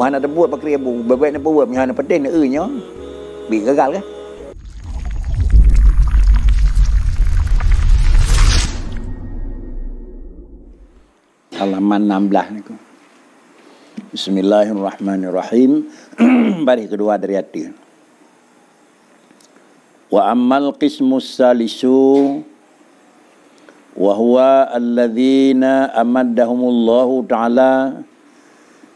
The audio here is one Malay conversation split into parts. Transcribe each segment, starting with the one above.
mana ada buat pakai ribu bebek nak buat mihana peden nak ernya bi gagal ke halaman 16 ni ku Bismillahirrahmanirrahim Baris kedua dari hati wa ammal qismus salisu wa huwa alladhina amaddahumullahu ta'ala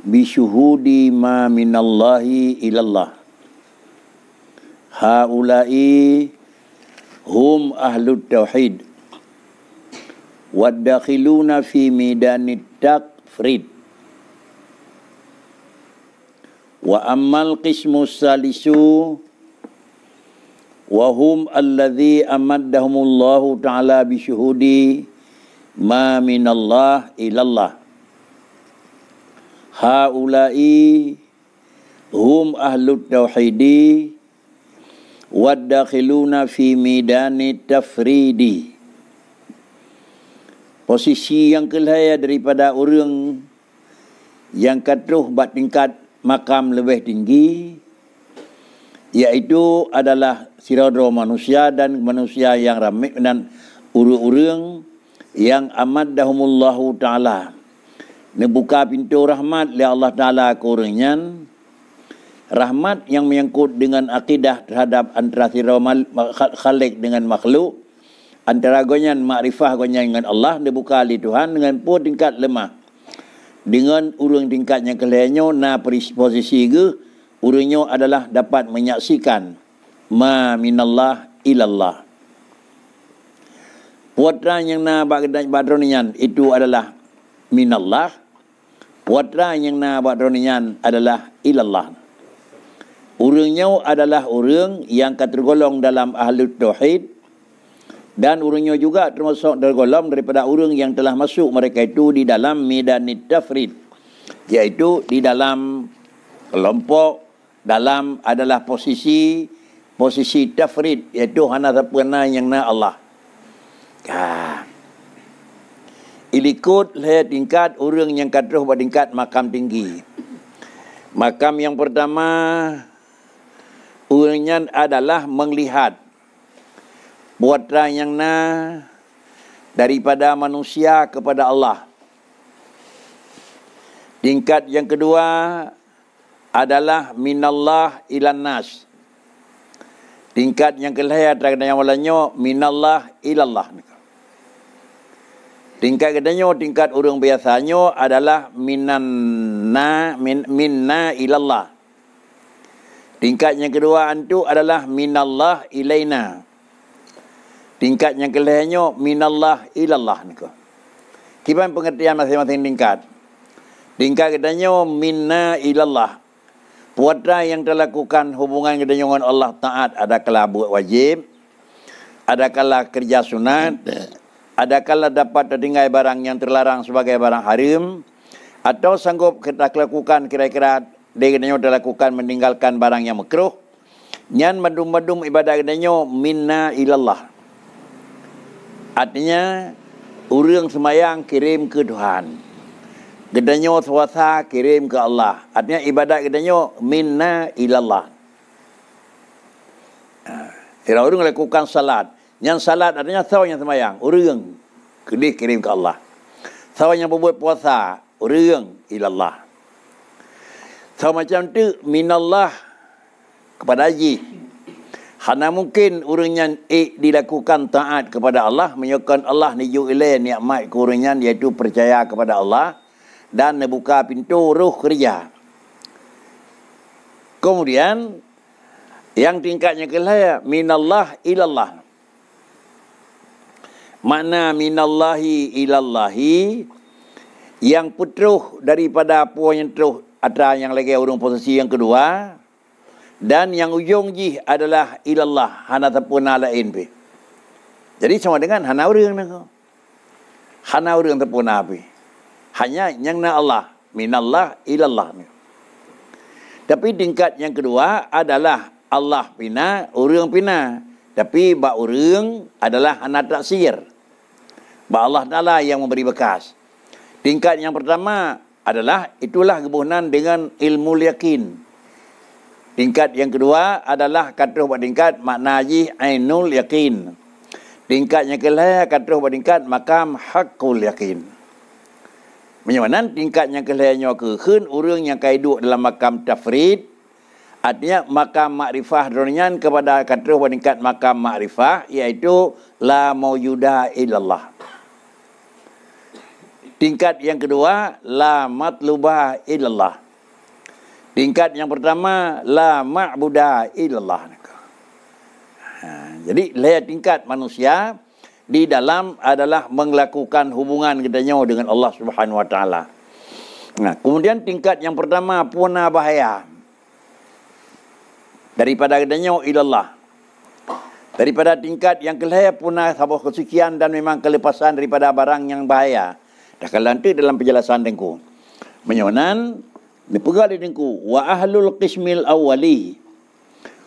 بشهود ما من الله إلى الله هؤلاء هم أهل التوحيد والداخلون في ميدان التقفريد وأما القسم الثالث وهم الذي أمدهم الله تعالى بشهود ما من الله إلى الله haula'i hum ahlu tauhidi wadakhiluna fi midani tafridi posisi yang kelaya daripada orang yang katruh bat tingkat makam lebih tinggi iaitu adalah sirodro manusia dan manusia yang ramai dan urang-urang yang amad dahumullahu ta'ala ini buka pintu rahmat li Allah Ta'ala kurinya. Rahmat yang menyangkut dengan akidah terhadap antara siramal, khalik dengan makhluk. Antara gonyan makrifah gonyan dengan Allah. Dia buka li Tuhan dengan pun tingkat lemah. Dengan urung tingkatnya kelihanya na posisi ke. Urungnya adalah dapat menyaksikan. Ma minallah ilallah. Puatan yang na badronian itu adalah minallah. Puatlah yang na buat ronian adalah ilallah. Urungnya adalah urung yang tergolong dalam ahli tauhid dan urungnya juga termasuk tergolong daripada urung yang telah masuk mereka itu di dalam medan tafrid iaitu di dalam kelompok dalam adalah posisi posisi tafrid yaitu hanya siapa yang na Allah. Kah ilikut leh tingkat orang yang kadroh pada tingkat makam tinggi. Makam yang pertama urungnya adalah melihat buat yang na daripada manusia kepada Allah. Tingkat yang kedua adalah minallah ilan nas. Tingkat yang kelihatan dan yang walanya minallah ilallah. Nika. Tingkat katanya tingkat urung biasanya adalah minan na min, minna ilallah. Tingkat yang kedua antu adalah minallah ilaina. Tingkat yang kelihatannya minallah ilallah. Kipan pengertian masing-masing tingkat. Tingkat katanya minna ilallah. Puata yang telah lakukan hubungan dengan Allah taat ada kelabu wajib. Ada kala kerja sunat adakala dapat terdengar barang yang terlarang sebagai barang haram atau sanggup kita lakukan kira-kira dengannya kita lakukan meninggalkan barang yang makruh nyan madum-madum ibadah dengannya minna ilallah artinya urang semayang kirim ke Tuhan gedanyo suasa kirim ke Allah artinya ibadah gedanyo minna ilallah ah, Kira orang lakukan salat yang salat adanya sawan yang semayang. Orang. Kini kirim ke Allah. Sawan yang berbuat puasa. Orang ilallah. So macam tu. Minallah. Kepada Haji. Hanya mungkin orang yang eh, dilakukan taat kepada Allah. Menyokan Allah ni juga ilai ni'mat kurunya. Iaitu percaya kepada Allah. Dan buka pintu ruh kerja. Kemudian. Yang tingkatnya kelaya. Minallah ilallah mana minallahi ilallahi yang putruh daripada apa yang putruh ada yang lagi urung posisi yang kedua dan yang ujung ji adalah ilallah hana tepuna la inbi jadi sama dengan hana urung nako hana urung tepuna api hanya yang na Allah minallah ilallah ni tapi tingkat yang kedua adalah Allah pina urung pina tapi ba urung adalah hana taksir. sihir Allah Ta'ala yang memberi bekas. Tingkat yang pertama adalah itulah kebunan dengan ilmu yakin. Tingkat yang kedua adalah katruh buat tingkat maknaji ainul yakin. Tingkat yang kelah katruh buat tingkat makam hakul yakin. Menyemanan tingkat yang kelah yang ke khun urung yang kedua dalam makam tafrid. Artinya makam makrifah dronyan kepada katruh buat tingkat makam makrifah iaitu la mawjuda illallah. Tingkat yang kedua la matlubah illallah. Tingkat yang pertama la ma'budah illallah. Ha, jadi layar tingkat manusia di dalam adalah melakukan hubungan kita nyawa dengan Allah Subhanahu Wa Taala. Nah, kemudian tingkat yang pertama puna bahaya daripada kita nyawa ilallah. Daripada tingkat yang kelahir puna sabuk kesucian dan memang kelepasan daripada barang yang bahaya. Dah kala nanti dalam penjelasan dengku. Menyonan ni pegal dengku wa ahlul qismil awwali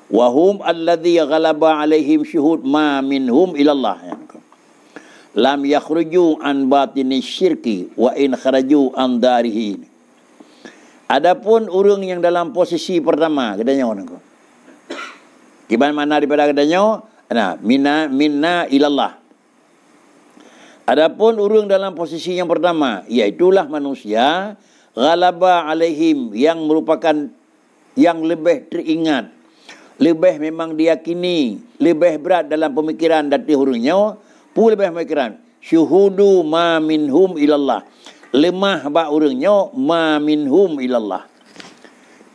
wa hum alladhi ghalaba alaihim syuhud ma minhum ila Allah. Ya, Lam yakhruju an batini syirki wa in kharaju an darihi. Adapun orang yang dalam posisi pertama, kedanya orang Kiban mana daripada kedanya? Nah, minna minna ilallah. Adapun urung dalam posisi yang pertama iaitulah manusia galaba alehim yang merupakan yang lebih teringat lebih memang diyakini lebih berat dalam pemikiran dari hurungnya pula lebih pemikiran syuhudu ma minhum ilallah lemah ba urungnya ma minhum ilallah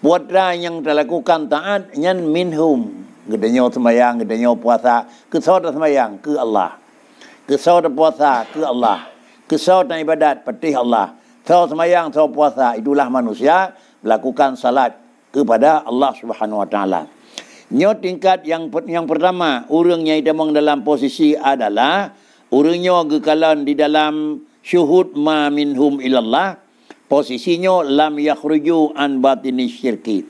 puatra yang dilakukan taat yang minhum gedenyo semayang gedenyo puasa kesodo semayang ke Allah Kesau dan puasa ke Allah. Kesau dan ibadat petih Allah. Kesau semayang, kesau puasa. Itulah manusia melakukan salat kepada Allah Subhanahu Wa Taala. Nyo tingkat yang yang pertama orang yang itu dalam posisi adalah orangnya kekalan di dalam syuhud ma minhum ilallah posisinya lam yakhruju an batini syirki.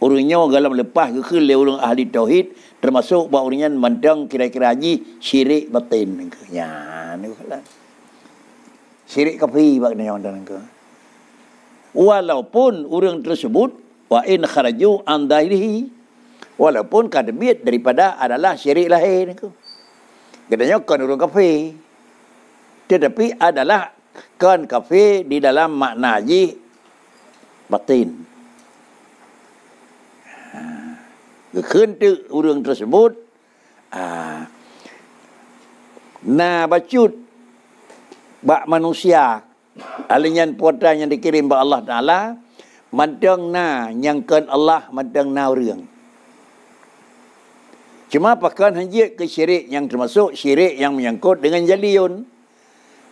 Orangnya dalam lepas ke ke orang ahli tauhid termasuk buat urinya mandang kira-kira aji syirik batin ke ya ni kalah syirik kopi bak dan yang dan walaupun urang tersebut wa in kharaju an dairihi walaupun kadmiat daripada adalah syirik lahir ke kedanya kan urang kopi, tetapi adalah kan kopi di dalam makna aji batin kekentu urung tersebut ah, na bacut bak manusia alinyan puatan yang dikirim ba Allah Taala mandang na nyangkan Allah mandang na urung. Cuma pakan hanjit ke syirik yang termasuk syirik yang menyangkut dengan jaliun.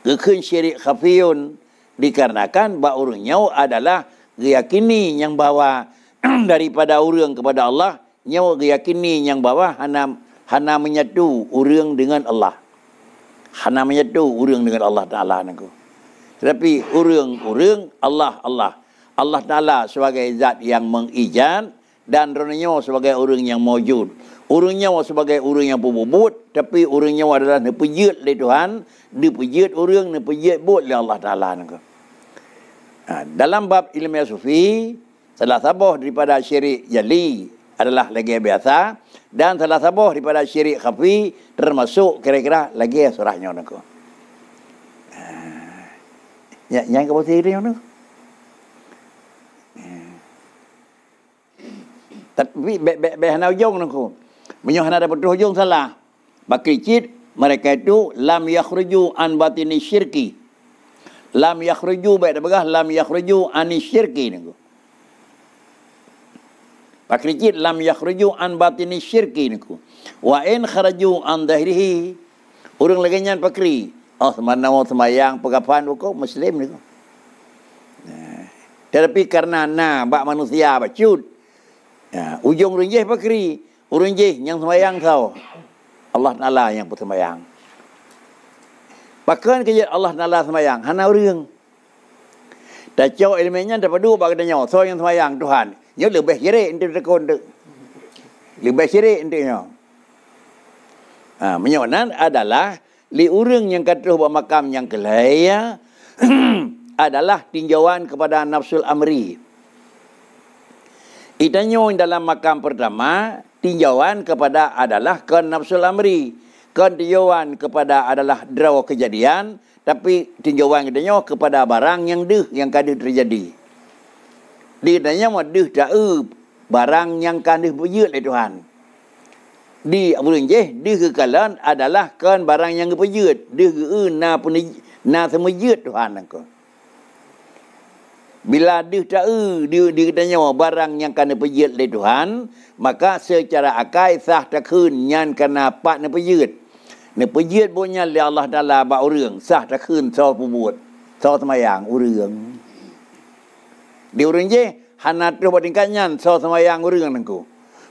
Kekun syirik khafiyun. Dikarenakan bahawa urungnya adalah keyakini yang bawa daripada urung kepada Allah. Nyawa awak yakini yang bawah hana hana menyatu urung dengan Allah. Hana menyatu urung dengan Allah Taala nangku. Tetapi urung urung Allah Allah. Allah Taala sebagai zat yang mengijan dan ronyo sebagai urung yang mujud. Urangnya sebagai urung yang bububut tapi urangnya adalah nepejet le Tuhan, dipejet urang nepejet bot le Allah Taala nangku. Nah, ha, dalam bab ilmu sufi salah sabah daripada syirik jali adalah lagi biasa dan salah satu daripada syirik khafi termasuk kira-kira lagi surahnya nak. Uh, ah. ya, yang kau sihir yang tu. Tapi be be be hana ujung nak. Menyuh hana dapat ujung salah. Bakicit mereka itu lam yakhruju an batini syirki. Lam yakhruju baik dah lam yakhruju an syirki nak. Pakrijit lam yakhruju an batini syirki niku. Wa in kharaju an dahrihi. Urang lagi nyan pakri. Oh semana wong semayang pegapan buku muslim niku. Nah. Tetapi karena na bak manusia bacut. Ya, ujung runjih pakri. Urunjih yang semayang tau. Allah Ta'ala yang putus semayang. Bahkan kerja Allah Ta'ala semayang. Hana urang. Dah jauh ilmenya dapat dua bagi dia nyawa. So yang semayang Tuhan. Ya lebih syirik ente tekun tu. Lebih syirik ente nya. Ha, menyonan adalah li urang yang katuh ba makam yang kelaya adalah tinjauan kepada nafsul amri. Itanyo dalam makam pertama tinjauan kepada adalah ke nafsul amri. Kan kepada adalah draw kejadian tapi tinjauan kita kedanyo kepada barang yang deh yang kada terjadi. Di tanya mah dih barang yang kan dih berjuk lah Tuhan. Di apa tu je, dih kekalan adalah kan barang yang berjuk. Dih ke na pun na semua jut Tuhan aku. Bila dih tak e, dia di tanya mah barang yang kan berjuk lah Tuhan, maka secara akai sah tak kun yang kan apa nak berjuk. Nak berjuk punya le Allah dalam bau reng sah tak kun sah pembuat sah semayang ureng. Dia orang je hana tu buat ingkanyan so semayang urung nengku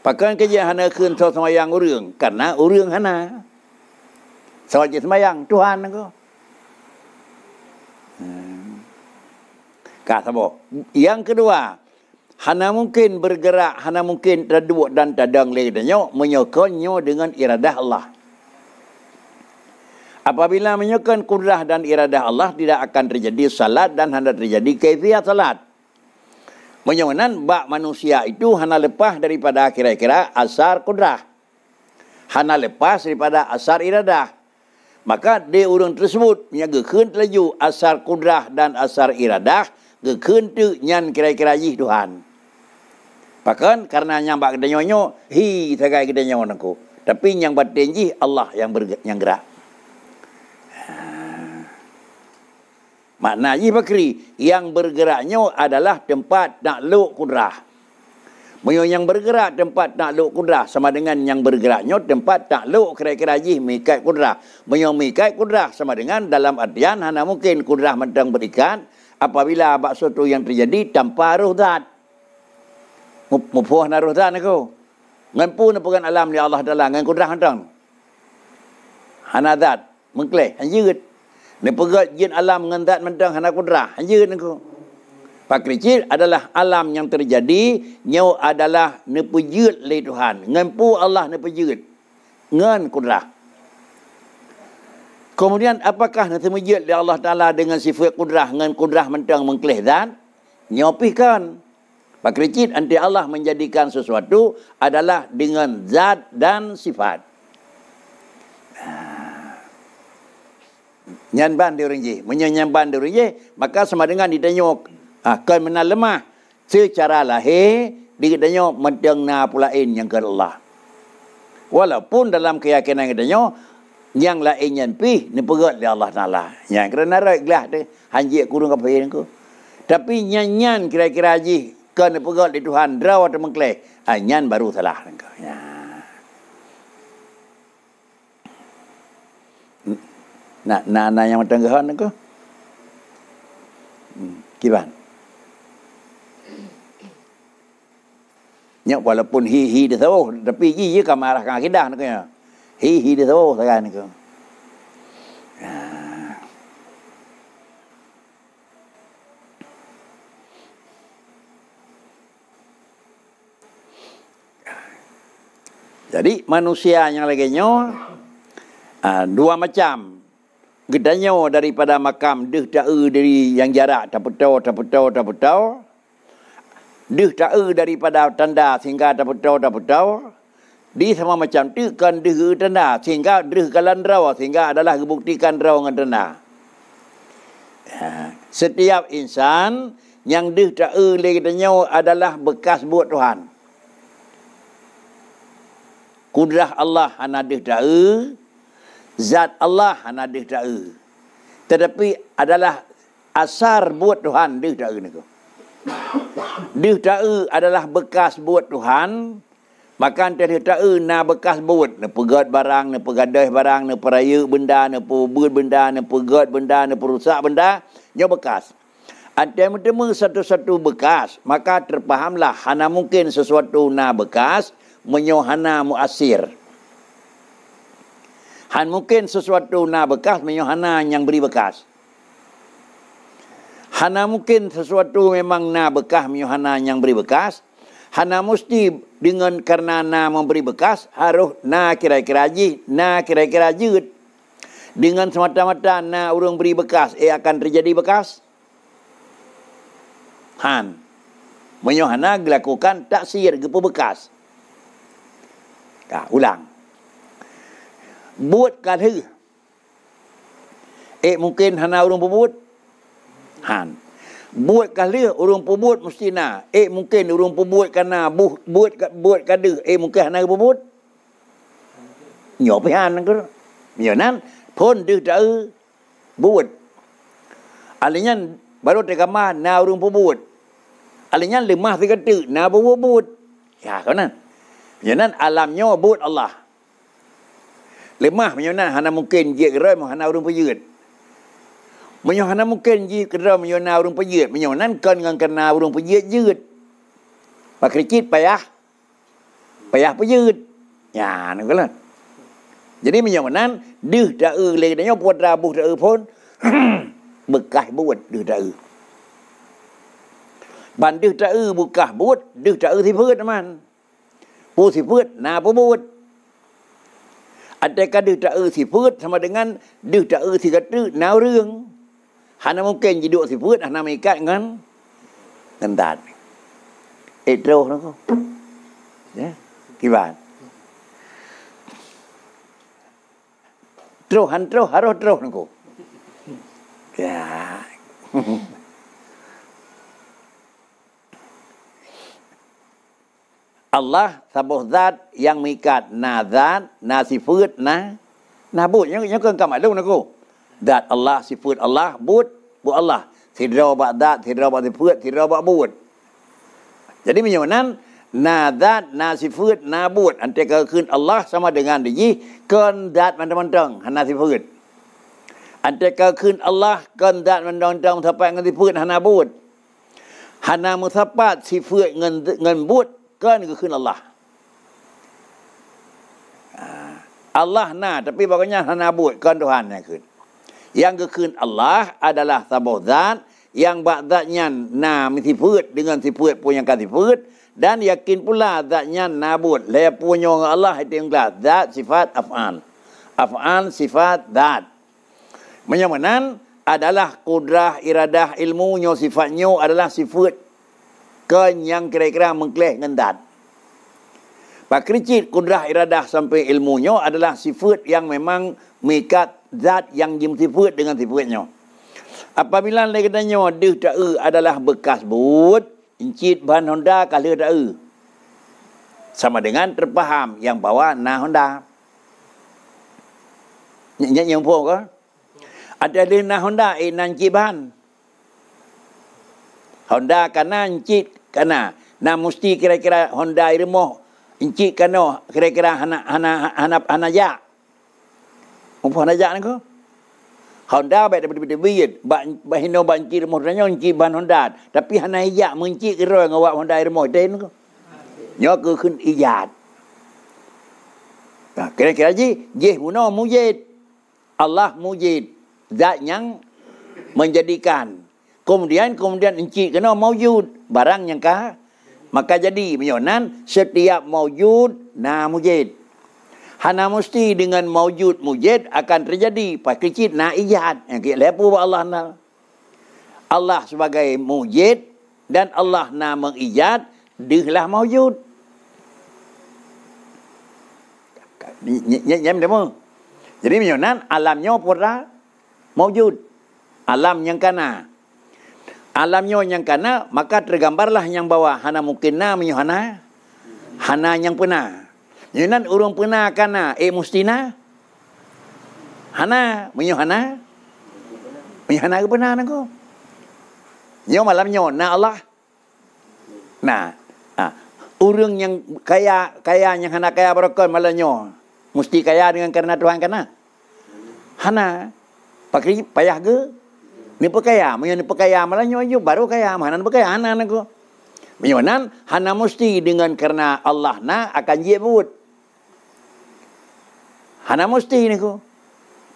pakai kerja hana kun so semayang urung karena urung hana so je semayang tuhan nengku hmm. Kak Sabo. Yang kedua, hana mungkin bergerak, hana mungkin terduduk dan tadang lagi dan nyok menyokongnya dengan iradah Allah. Apabila menyokong kudrah dan iradah Allah, tidak akan terjadi salat dan hendak terjadi kaifiat salat. Menyamanan bak manusia itu hana lepas daripada kira-kira asar kudrah. Hana lepas daripada asar iradah. Maka dia orang tersebut punya gekun telaju asar kudrah dan asar iradah gekun tu nyan kira-kira jih Tuhan. Bahkan karena nyan bak kita nyonyo, hi tegak kita nyonyo naku. Tapi yang batin Allah yang, ber- yang gerak. Makna Ji Bakri yang bergeraknya adalah tempat nak luk kudrah. Mereka yang bergerak tempat nak luk kudrah sama dengan yang bergeraknya tempat nak luk kira-kira Ji mikai kudrah. Mereka mikai kudrah sama dengan dalam artian hana mungkin kudrah mendang berikan apabila abad suatu yang terjadi tanpa aruh zat. Mupuah nak aruh zat aku. Ngampu nampukan alam ni Allah dalam dengan kudrah mendang. Hana zat. Mengklih. Hanyut. Ini perut jin alam ngendat mendang hana kudrah. Hanjir ni ku. Pakricil adalah alam yang terjadi. Nyau adalah nepujud le Tuhan. pu Allah nepujud. Ngan kudrah. Kemudian apakah nepujud le Allah Ta'ala dengan sifat kudrah. Ngan kudrah mendang mengklih dan. Nyau pihkan. Pakricil anti Allah menjadikan sesuatu adalah dengan zat dan sifat. Nah nyamban di orang je. Munya nyamban orang je, maka sama dengan ditanyok. Ah, kau mana lemah? Secara lahir, ditanyok mendengar pula in yang ke Allah. Walaupun dalam keyakinan kita nyok, yang lain yang pi, ni perut di Allah Ta'ala. Yang kerana raik lah dia, hanjik kurung apa ini ku. Tapi nyanyan kira-kira haji, kan ni perut di Tuhan, draw atau mengklaim, ah, nyan baru salah. Nyan. nak nak nak yang macam gahan ke hmm kiban nya walaupun hi hi dia tahu tapi ji ji kan marah kan akidah nak ya hi hi dia tahu sekarang ni Jadi manusia yang lagi nyo ah, dua macam Gedanya daripada makam deh ta'e dari yang jarak tapetau tapetau tapetau. Deh ta'e daripada tanda sehingga tapetau tapetau. Di sama macam tekan deh tanda sehingga deh kalan rawa sehingga adalah kebuktikan rawa dengan tanda. Ya. Setiap insan yang deh ta'e lagi adalah bekas buat Tuhan. Kudrah Allah anadih da'e zat Allah ana deh dae. Tetapi adalah asar buat Tuhan deh dae ni tu. Deh dae adalah bekas buat Tuhan. Maka antara deh dae na bekas buat. Na pegat barang, na pegadai barang, na peraya benda, na pebut benda, na pegat benda, na perusak benda. Nya bekas. Antara temu satu-satu bekas. Maka terpahamlah. Hana mungkin sesuatu na bekas. Menyohana muasir. asir. Han mungkin sesuatu na bekas menyo hana yang beri bekas. Hana mungkin sesuatu memang na bekas menyo hana yang beri bekas. Hana mesti dengan karena na memberi bekas harus na kira-kira ji, na kira-kira jut. Dengan semata-mata na urung beri bekas, eh akan terjadi bekas. Han. Menyo hana dilakukan taksir gepu bekas. Tak ulang buat kat hư. Eh mungkin hana urung pebut. Han. Buat kat hư urung pebut mesti na. Eh mungkin urung pebut kana buh buat kat buat kat Eh mungkin hana pebut. Nyo pi han ke. Nyo nan pon dư ta ư buat. Alinya baru tegama na urung pebut. Alinya lemah sikat tu na pebut. Ya kanan. Ya nan alamnya buat Allah. เลยมากมันยนนั่นหันามุกเกนเยกเร่มหานาวรุ่งพยืดมันยนหานามุกเกนยีกเร่มยนนาวรุ่งพยืดมันยนนั่นเกินเงินกันนาวรุ่งพยืดยืดมาคริจิตไปอะไปอะพยืดอย่านึงก็เลยยันนี้มันยนนั้นดื้อตะอือเลยในยงปวดราบุตะอือพ้นบึกไก่บวชดื้อตะอือบันดื้อตะอือบุกกะบวชดื้อตะอือที่พืชนันปูที่พืชนาปูบวชอันแต่ก็ดื้อจะเออสิพืชทำไมดังนั้นดื้อจะเออสิกระตือนาวเรื่อง หันมางเก่งยีดวสิพืชหันมาอีกแคงั้นนั่นดานเอตโรนั่รกบเนี่ยกี่บาทโตรหันโตรฮารโตรนั่รกบจ้าอัลลอฮ์สมบูดัตยังมีการนาดานนาสิฟืดนะ นาบูดยังยังเกินกำหมายลูกนะกูดัตอัลลอฮ์สิฟืดอัลลอฮ์บูดบูอัลลอฮ์ที่เราบะดัตที่เราบะสิฟืดที่เราบะบูดจะได้มีอย่างนั้นนาดานนาสิฟืดนาบูดอันเกิดขึ้นอัลลอฮ์สมาดึงานดียีเกินดัตมันจะมันจังฮันนาสิฟืดอันเกิดขึ้นอัลลอฮ์เกินดัตมันจังจังถ้าแปลงเงนสิฟืดฮันนาบูดฮันนามุสปาสิฟืดเงินเงินบูด kan ke kena Allah. Ah, Allah na tapi bagaimana sana buat kan Tuhan yang kena. Yang kekun Allah adalah sabah zat yang bak zatnya na mesti puut dengan si puut pun yang kasi puut dan yakin pula zatnya nabut buat le punyong Allah itu yang kelas zat sifat af'an. Af'an sifat zat. Menyamanan adalah kudrah iradah ilmunya sifatnya adalah sifat kan yang kira-kira mengklih ngendat. Pak kricit kudrah iradah sampai ilmunya adalah sifat yang memang mengikat zat yang dimsifat dengan sifatnya. Apabila lagi tanya, dia tak adalah bekas bud. incit bahan honda kalau tak Sama dengan terpaham yang bawa na honda. Nyanyi yang pun ke? Ada di na honda, eh na Honda kena incit kana nah mesti kira-kira Honda irmo inci, kana kira-kira anak-anak anak-anak ya umpo hana ya nako Honda baik daripada bibit bibit ba ba hino ba encik remoh nanyo encik ban Honda tapi hana ya mengcik kira ngawak Honda remoh den nako nyo ke kun iyat Nah, kira-kira ji, jih uno mujid. Allah mujid. Zat yang menjadikan. Kemudian, kemudian encik kena mawujud barang yang kah, maka jadi menyonan setiap maujud na mujid hana mesti dengan maujud mujid akan terjadi pakicit na ijad yang ke lepo Allah na Allah sebagai mujid dan Allah na mengijad dehlah maujud nyam demo jadi menyonan alamnya pura maujud alam yang kanah alamnya yang kena maka tergambarlah yang bawah hana mungkin na menyu hana hana yang pernah nyunan urung pernah kana e eh, mustina hana menyu hana menyu hana ke pernah nangko nyo malam nyo na Allah na ah. urung yang kaya kaya yang hana kaya barokon malam nyo mesti kaya dengan karena Tuhan kana hana pakri payah ke nipakaya mayon nipakaya malah nyuwaju baru kaya hanan pakaya hanan aku mayonan hanan mesti dengan karena Allah na akan jebut. buat mesti ni aku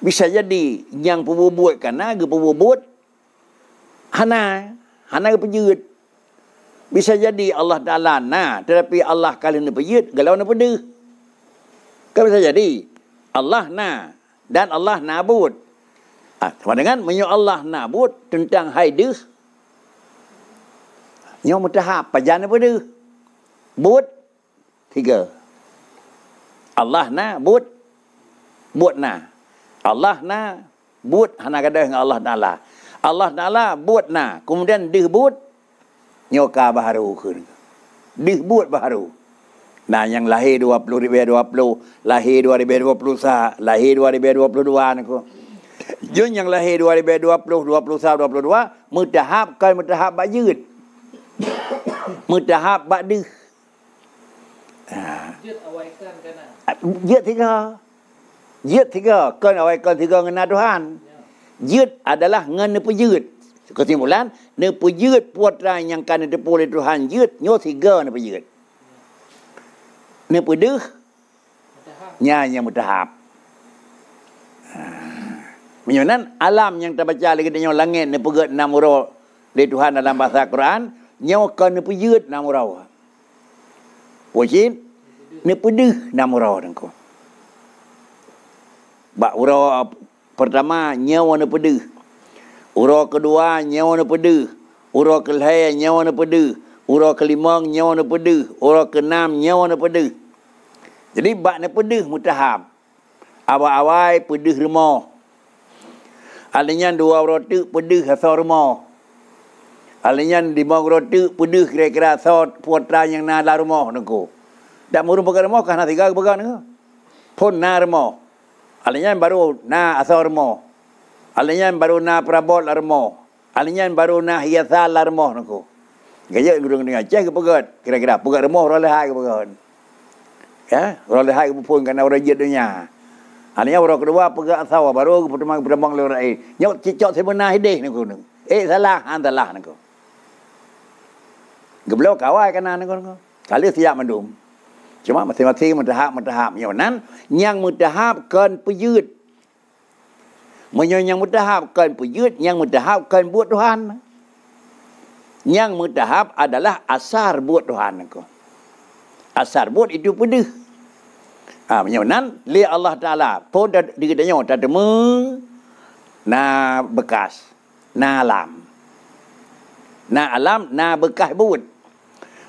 bisa jadi yang pubu buat karena ge pubu buat hana hana ge pejut bisa jadi Allah dalan, na tetapi Allah kali ni pejut galau na pedih kan bisa jadi Allah na dan Allah na buat Ha, dengan menyu Allah nabut tentang haidus. Nyu mutahap pajan apa tu? buat tiga. Allah na buat buat na. Allah na buat hana kada dengan Allah taala. Allah taala buat na. Kemudian dih but nyu ka baharu keun. Dih but baharu. Nah yang lahir 20 ribu 20, lahir 2020 sah, lahir 2022 anak Jun yang lahir 2020, 2021, 2022, mertahap kan mertahap bak jirut. mertahap bak dih. Jirut awaikan kanan. Ah, jirut tiga. Jirut tiga. Kan awaikan tiga dengan Tuhan. Ya. Jirut adalah dengan nepa jirut. Kesimpulan, nepa jirut puatran yang kan nepa oleh Tuhan jirut, nyo tiga nepa jirut. Nepa dih, nyanyi mertahap. Haa. Menyenan alam yang terbaca lagi dengan langit ni pegat enam urau. Dari Tuhan dalam bahasa Quran. Nyawa kau ni pejut enam urau. Pucin. Ni pedih enam urau dengan Bak urau pertama nyawa ni pedih. Urau kedua nyawa ni pedih. Urau kelahir nyawa ni pedih. Urau kelima nyawa ni pedih. Urau keenam nyawa ni pedih. Jadi bak ni pedih mutaham. Awal-awal pedih rumah. Alinya dua roti pedih asa rumah. Alinya lima roti pedih kira-kira asa puatra yang nak lah rumah nengku. Tak muru pakai rumah kan nak tiga pakai nengku. Pun nak rumah. Alinya baru na asa rumah. Alinya baru na prabot lah rumah. Alinya baru na hiasan lah rumah nengku. Gaya gurung dengan cek ke kira-kira pegat rumah roleh hai ke Ya, roleh hai pun kena orang jadinya. dunia. อันนี้เราเรียกว่าเพื่อเศร้าบารู้ปุถุมังปุถุมังเลรื่เนี่ยจิตเจาะเทวนาให้เด็กนั่คนหนึ่งเอ๊ะสละอันสลายนั่นก็กบเล่ากล่าวายกันนานนั่นคนก็การเลิสยามันดุมใช่ไหมมันเทาทีมันจะห้ามมันจะห้ามอย่างนั้นยังมันจะห้ามเกินไปยืดมันยังยังมันจะห้ามเกินไปยืดยังมันจะห้ามเกินบวชทวันยังมันจะห้ามอันตรายอาสาบวชทวันนั่นก็อาสาบวชอิจุปุดึ๊ Ah ha, nan li Allah Taala to da di da nyaw ta demu na bekas na alam. Na alam na bekas buat.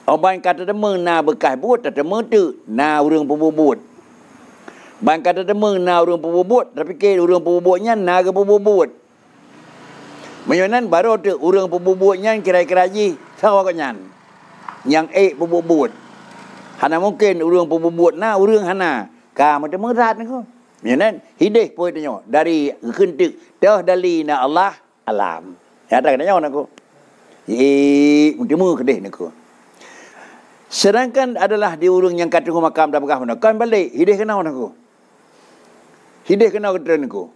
Orang kata mung na bekas buat ta mung tu na urang buat. Bang kata mung na urang buat, tapi ke urang pembubutnya na ke pembubut. Menyenan baru tu urang pembubutnya kira-kira ji sawaknya. Yang ek buat. Hana mungkin urang pembubut na urang hana. Ka macam merat ko. Menen hideh poe tanyo dari kentik teh dari na Allah alam. Ya ada tanyo nak ko. Ye, mungkin mu kedeh nak Sedangkan adalah di urung yang katung makam dah begah mana. Kau balik, hideh kenal nak ko. Hideh kenal ke tren ko.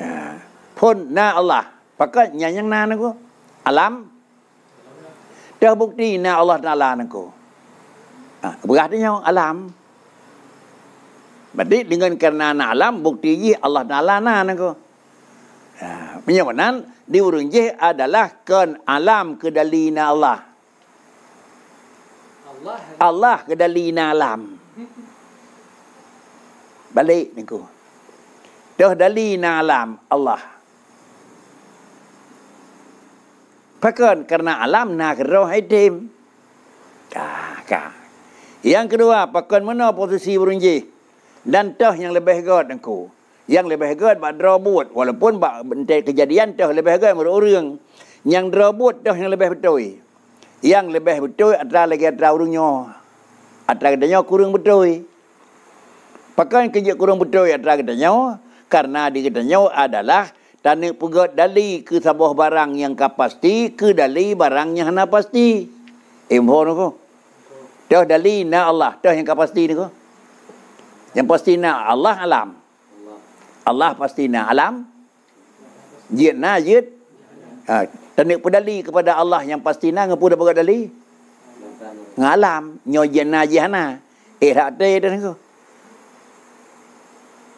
Ya. Pun na Allah. Pakai nyanyang na nak Alam. Dah bukti na Allah taala nak ko. Ha, beradanya orang alam. Berarti dengan kerana anak alam, bukti ji Allah Ta'ala anak aku. Ha, Menyebabkan, diurung ji adalah ken alam kedalina Allah. Allah, Allah kedalina alam. Balik ni ku. Dah dalina alam Allah. Pakon kerana alam nak roh hidim. Kah, yang kedua, pakon mana posisi berunji? Dan tah yang lebih god aku. Yang lebih god bak drobot walaupun bak kejadian tah lebih god mer orang. Yang drobot tah yang lebih betul. Yang lebih betul adalah lagi ada urungnya. adalah kedanya kurang betul. Pakon kerja kurang betul adalah kedanya karena di kedanya adalah tanda pegat dali ke sebuah barang yang kapasti ke dali barang yang hana pasti. Imbo aku. Dah dali nak Allah. Dah yang pasti ni ko. Yang pasti nak Allah alam. Allah pasti nak alam. Jid na jid. Ha, Tanik pedali kepada Allah yang pasti nak. Ngapu dah berada dali? Ngalam. Nyo jid na jid na. Eh tak ada dah ni ke?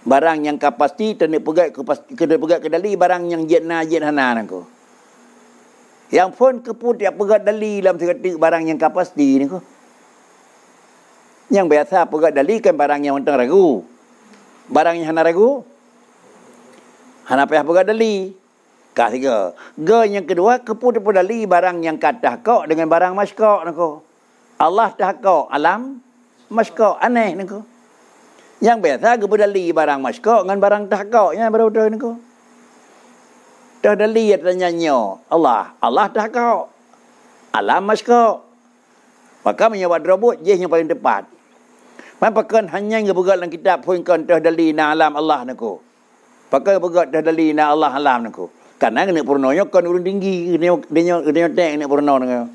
Barang yang kau dan ikut pegat ke pasti ke dali barang yang jid na jid na nang ko. Yang pun keput yang pegat dali dalam segala barang yang kau pasti ni ko. Yang biasa apa dalikan barang yang orang ragu. Barang yang hendak ragu. Hendak payah apa dali. Kak tiga. Ge yang kedua, keput pun dali barang yang kata kau dengan barang maskok. naku Allah dah kau alam maskok. Aneh naku, Yang biasa ke pun dali barang maskok dengan barang dah kau. Yang berapa-apa nako. Dah dali yang tanya Allah. Allah dah kau. Alam maskok. Maka menyebabkan robot je yang paling tepat. Pan pakai hanya yang bergerak dalam kitab pun kan dah dali na alam Allah naku. pakai bergerak dah dali na Allah alam naku. Karena kena purno nyok kan urun tinggi kena kena kena tek kena purno naku.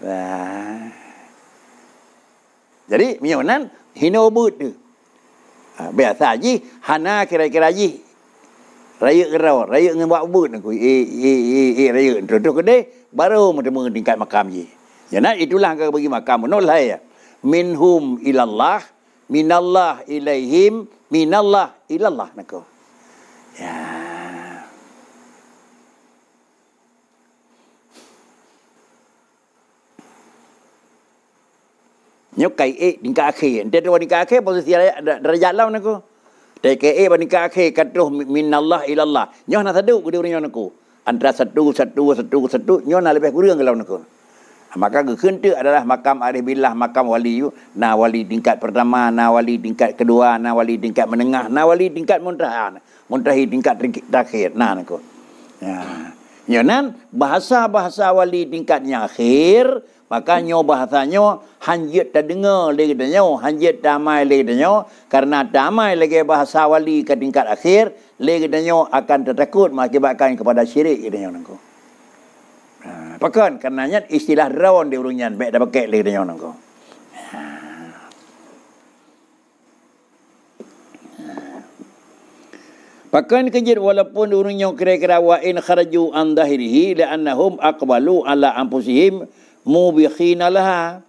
Ah. Jadi minyonan hino but tu. Ah, biasa aji hana kira-kira aji. Raya kerau, raya dengan buat but naku. Eh, eh, eh, eh, eh, raya. Tuh-tuh kedai, baru menemukan tingkat makam je. Jadi ya itulah kau bagi makam. Nolai ya minhum ilallah minallah ilaihim minallah ilallah nako ya nyok kai e eh, ningka akhe ente do ningka akhe posisi derajat lawan nako dai ke eh, e ningka akhe katuh minallah ilallah nyoh na sadu gude urang nako antara satu satu satu satu nyoh na lebih kurang lawan nako Makam kekentu adalah makam Arif Billah, makam wali itu. Nah wali tingkat pertama, nah wali tingkat kedua, nah wali tingkat menengah, nah wali tingkat muntah, muntah muntahi tingkat terakhir. Nah aku. Ya. Ya, bahasa-bahasa wali tingkatnya akhir, maka nyo bahasanya hanjit tak dengar lagi nyo, hanjit damai lagi nyo, karena damai lagi bahasa wali ke tingkat akhir, lagi nyo akan tertakut mengakibatkan kepada syirik gitu nyo. Nanku. Ah, pekan kerana istilah rawon di urungnya baik dah pakai lagi dengan orang kau ah. Pakan kejir walaupun urungnya kira-kira wa in kharaju an dahirihi li'annahum aqbalu ala ampusihim mubikhina laha.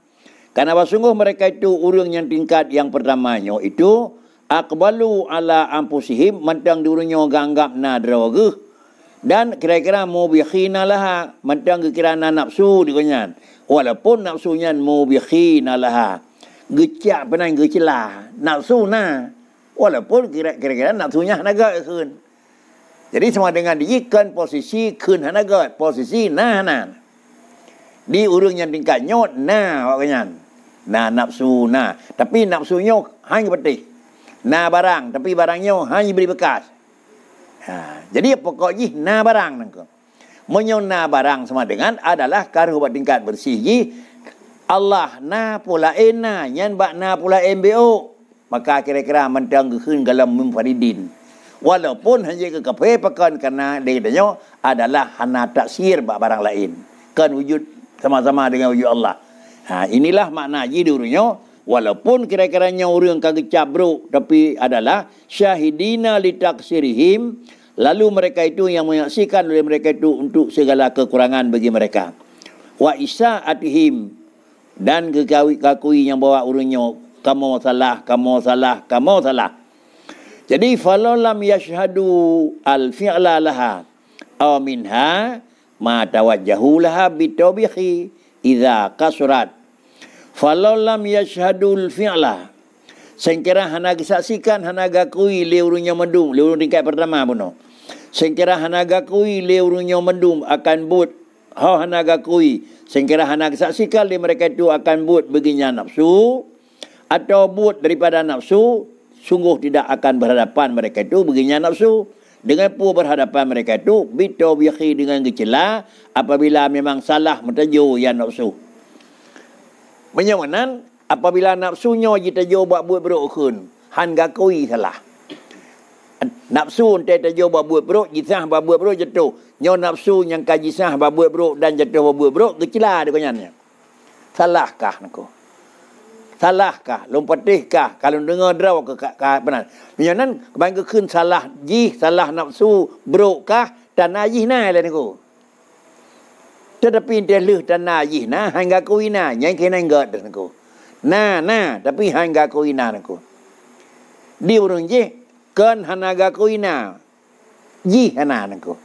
Karena bersungguh mereka itu urung yang tingkat yang pertamanya itu akbalu ala ampusihim mentang urungnya ganggap nadrawagih dan kira-kira mubikhina laha macam kekiranan nafsu dikonyan. walaupun nafsunya mubikhina laha gecak penang gecelah nafsu na walaupun kira-kira kira nafsunya naga kun jadi sama dengan diikan posisi kun hanaga posisi na na di urungnya tingkat nyot na waknya na nafsu na tapi nafsunya hanya betik na barang tapi barangnya hanya beri bekas Ha, jadi pokoknya na barang nangku. Menyona barang sama dengan adalah karuh buat tingkat bersih ji. Allah na pula ena eh, yan bak na pula eh, MBO. Maka kira-kira mendang kehun dalam mufaridin Walaupun hanya ke kepe pekan kerana dia adalah hana taksir bak barang lain. Kan wujud sama-sama dengan wujud Allah. Ha, inilah makna ji durunya. Walaupun kira-kiranya orang kagak cabruk tapi adalah syahidina li Lalu mereka itu yang menyaksikan oleh mereka itu untuk segala kekurangan bagi mereka. Wa isa atihim dan kekakui yang bawa urunyo kamu salah, kamu salah, kamu salah. Jadi falalam yashhadu al fi'la laha aw minha ma tawajjahu laha bitawbihi idza kasurat. Falalam yashhadu al fi'la Sengkira hana hanagakui hana mendung liurunya medung, tingkat pertama bunuh. Sengkira hanaga kui leurunyo mendum akan but. Ha hanaga kui. Sengkira hanaga saksikan le mereka itu akan but beginya nafsu. Atau but daripada nafsu. Sungguh tidak akan berhadapan mereka itu beginya nafsu. Dengan pu berhadapan mereka itu. Bito biakhi dengan kecela. Apabila memang salah mertaju ya nafsu. Menyamanan. Apabila nafsunya jita jauh buat buat beruk Han gakui salah nafsu unta tajo babuat bro jisah babuat bro jatuh nyo nafsu yang ka jisah babuat bro dan jatuh babuat bro kecila de konyanya salah kah nako salah kah lompatih kah kalau dengar draw ke benar menyanan kebang ke kun salah ji salah nafsu bro kah dan ajih na le lah nako tetapi dia leh dan ajih na hangga ku ina nyai kena ngat nako Na na tapi hangga ku ina nako dia urung je kan hanaga ku ina ji hana nangku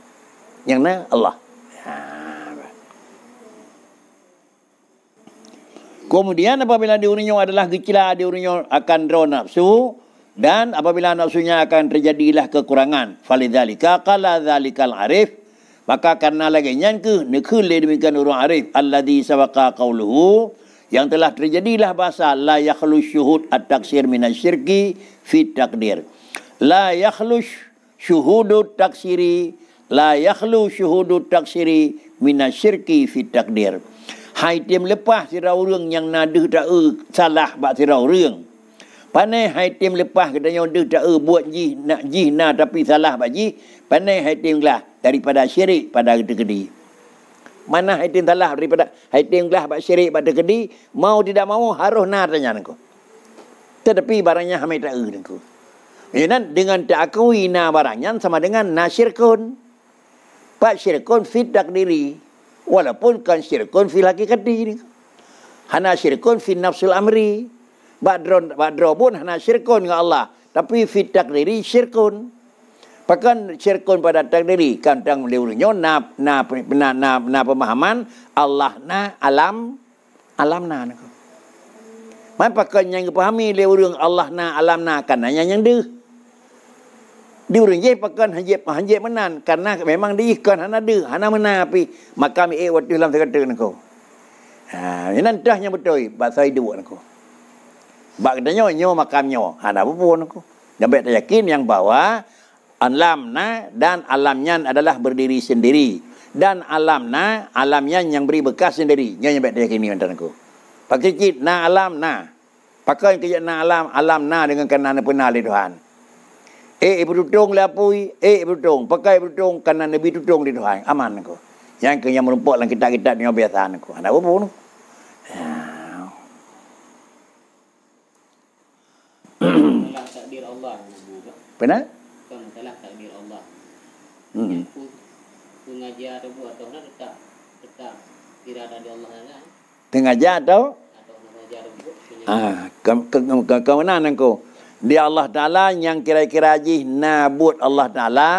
yang na Allah ha, Kemudian apabila diurinyo adalah kecilah diurinyo akan draw nafsu dan apabila nafsunya akan terjadilah kekurangan falidzalika qala dzalikal arif maka karena lagi nyangke nekul demikian urang arif alladzi sabaqa qauluhu yang telah terjadilah bahasa la yakhlu syuhud at taksir minasyirki fi takdir. La yakhlush syuhudut taksiri. La yakhlu syuhudut taksiri. Mina syirki fi takdir. Hai tim lepas sirau reng yang nadu tak e salah bak sirau reng. Panai hai tim lepas kata yang dia tak e buat ji nak ji na tapi salah bak ji. Panai hai tim lah daripada syirik pada kedi-kedi. Mana hai tim salah daripada hai tim lah bak syirik pada kedi. Mau tidak mau harus na tanya nengku. Tetapi barangnya hamil tak e nengku. Ya Dengan diakui na barangnya sama dengan na syirkun. Pak syirkun fit diri, Walaupun kan syirkun fil hakikati. Hana syirkun fit nafsul amri. pak badro pun hana syirkun dengan Allah. Tapi fit takdiri syirkun. Bahkan syirkun pada takdiri. Kadang liurnya na, na, na, na, pemahaman Allah na alam. Alam na. Maka yang pahami liurnya Allah na alam na. Kan hanya yang dia di urang ye pakan hanye hanye menan karena memang di ikan hana de hana mena api makam e eh, wat dalam segede nako ha menan dahnya betoi basai dua nako bak nyo nyo makam nyo hana bubu nako dan baik yakin yang bahwa alamna dan alamnya adalah berdiri sendiri dan alamna alamnya yang beri bekas sendiri nyanya baik yakin ni nako pakai cit na alamna pakai kejak na alam alamna dengan kenana penali tuhan Eh, ibu tutung lah apa? Eh, ibu tutung. Pakai ibu tutung. Kerana Nabi tutung di Tuhan. Aman aku. Yang kena yang merumpuk dalam kitab-kitab ni biasa aku. Ada apa pun. Pernah? Kan telah takdir Allah. Hmm. Tengajar lah, kan? atau atau mana tetap tetap tidak ada di Allah kan? Tengajar atau? Atau mengajar ah, ke, ke, ke, ke, ke mana nangko? di Allah Ta'ala yang kira-kira na nabut Allah Ta'ala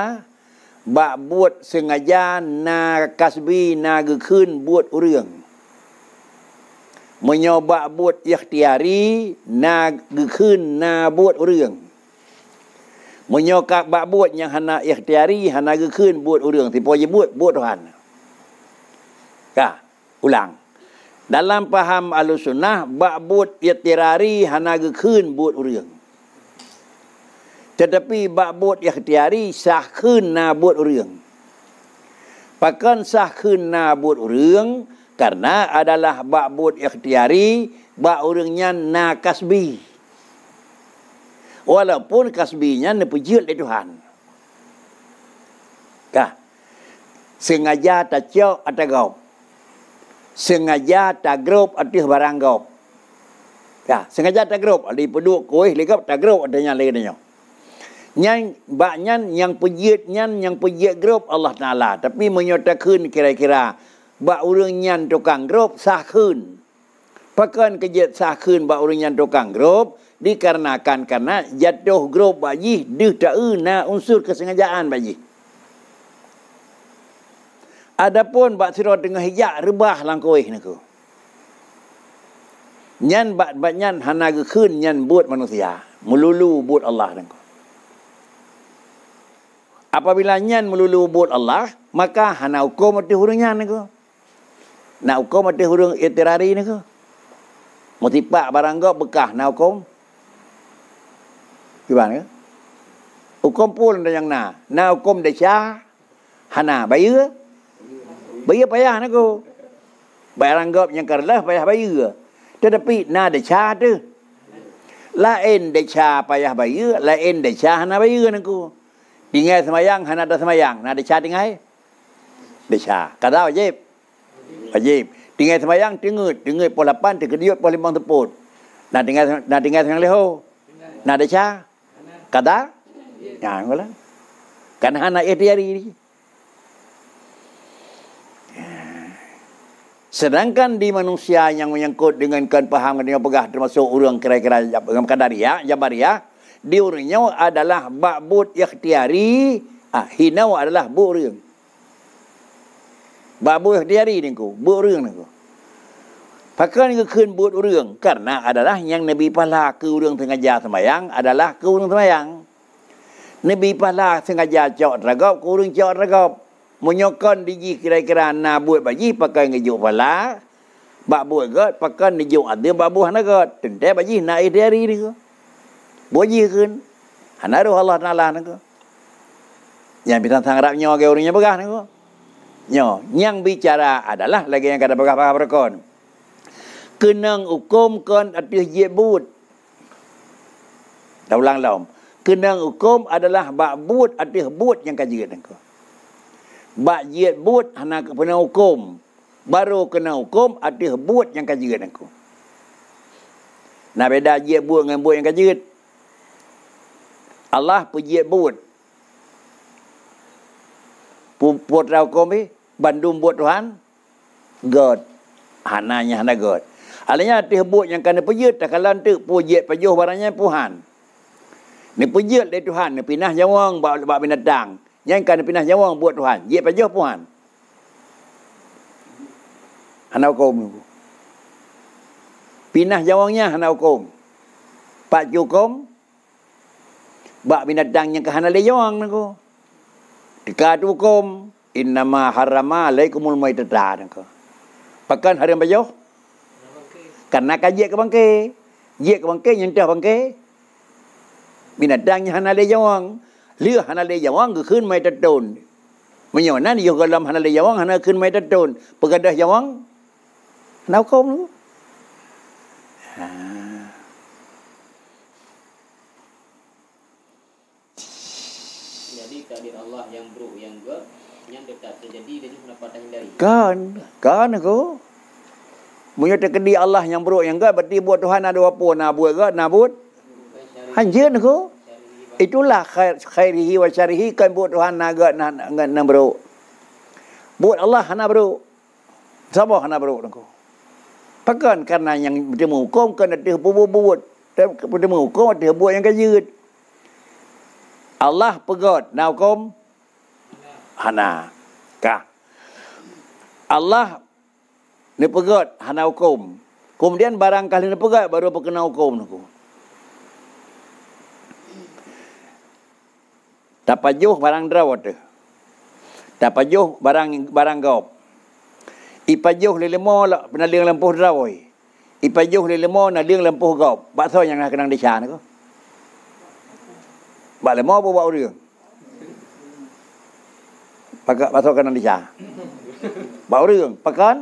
bak buat sengaja na kasbi na gekun buat ureng menyoba buat ikhtiari na gekun na buat ureng Menyokak bak buat yang hana ikhtiari hana gekun buat ureng tipo je buat buat Tuhan ka ulang dalam paham alusunah bak buat ikhtiari hana gekun buat ureng tetapi bak bot ikhtiari sah khun na bot ureung. Pakan sah khun na bot ureung karena adalah bak bot ikhtiari bak ureungnya na kasbi. Walaupun kasbinya nepujil di Tuhan. Kah? Sengaja tak cok atau gaup. Sengaja tak grup ati barang gaup. Kah? Sengaja tak grup. Lepas dua kuih, lepas tak grup. adanya yang lain-lain. Nyan bak yang pejit nyan yang pejit grup Allah Taala tapi menyotakeun kira-kira bak urang nyan tukang grup sah keun. Pakan kejet sah keun bak urang nyan tukang grup dikarenakan karena jatuh grup baji deh tae na unsur kesengajaan baji. Adapun bak sirot dengan hijak rebah langkoi naku. Nyan bak bak nyan hanaga keun nyan buat manusia. Melulu buat Allah naku apabila nyan melulu buat Allah, maka hana hukum mati hurung nyan ni ke? Nak hukum mati hurung itirari ni ke? Mutipak barang kau bekah nak hukum? Gimana? Hukum pun ada yang nak. Nak hukum dah syah. Hana bayu ke? Bayu payah ni ke? Barang kau yang kerlah payah bayu ke? Tetapi nak dah syah tu. Lain dah syah payah bayu. Lain dah syah nak bayu ni ke? ปีไงสมัยยังหันาดสมัยยังนาดิชาติไงดิชากระด้าเย็บเย็บปีไงสมัยยังถึงเงือดถึงเงือดปลปั้นถึงกระดิ่งปลิมังตะปูดนาดิไงนาดิไงทางเลโฮนาดิชากระด้าหยางก็แล้วกันหันาเอเดียรี Sedangkan di manusia yang menyangkut dengan kepahaman yang pegah termasuk urang kira-kira dengan kadar ya, jabar ya, Diurinya adalah babut ikhtiari ah hinau adalah bu reung babu ikhtiari ni ko bu reung ni ku pakar ni ko keun bu reung karena adalah yang nabi pala ke tengah sengaja semayang adalah ke reung semayang nabi pala sengaja cok dragop ke reung cok dragop menyokon diji kira-kira na buat baji pakai ngejuk pala Bak buat kot, pakan ni jauh ada babuh nak kot. Tentai baji nak air dari ni ku. Boji ke kan? Hana ada Allah Ta'ala ni ke? Yang kita sanggap nyaw ke orang yang berkah ni ke? Nyawa. Yang bicara adalah lagi yang kata berkah berkah berkah Kenang hukum kan tapi sejik bud. Dah ulang laum. Kenang hukum adalah bak bud tapi bud yang kaji ke ke? Bak jik bud hana kena hukum. Baru kena hukum ada bud yang kaji ke ke? Nak beda jik bud dengan buat yang kaji Allah pujit buat buat rau kami, bandung buat Tuhan, God. Hananya hana God. Alanya hati hebut yang kena pujit, tak kalan tu pujit pajuh barangnya Tuhan. Ni pujit dari Tuhan, ni pinah jawang buat binatang. Yang kena pindah jawang buat Tuhan, jit pajuh Tuhan. Hana hukum. Pinah jawangnya hana hukum. Pak cukup, bak binatang yang kehana leyong nako. Dekat hukum innama harama alaikumul maitata nako. Pakan harim bayo. Karena kajik ke bangke. Jik ke bangke nyentah bangke. Binatang yang hana leyong. Lia hana leyong ke khun maitatun. Menyonan yuk dalam hana leyong hana khun maitatun. Pegadah yawang. Nak kau ha. Kan, kan aku. Munya terkedi Allah yang buruk yang gak berarti buat Tuhan ada apa nak buat gak nak buat. Hanjen aku. Itulah khair, khairihi wa syarihi kan buat Tuhan nak gak nak nak nak buruk. Buat Allah nak buruk. Sabar nak buruk aku. Pakan karena yang bertemu hukum kan ada bubu buat dan bertemu hukum ada buat yang kajut. Allah pegot nak hukum. Hana. Kah. Allah ni pegat hana hukum. Kemudian barang kali ni pegat baru berkena hukum aku. Tak pajuh barang drawat tu. Tak pajuh barang barang gaup. Ipajuh lelemo lah penaling lampuh drawoi. Ipajuh lelemo naling lampuh gaup. Bak so yang nak kenang desa ni aku. Bak lemo apa buat orang? Pakak pasal kena desa. Bawa orang, pakan.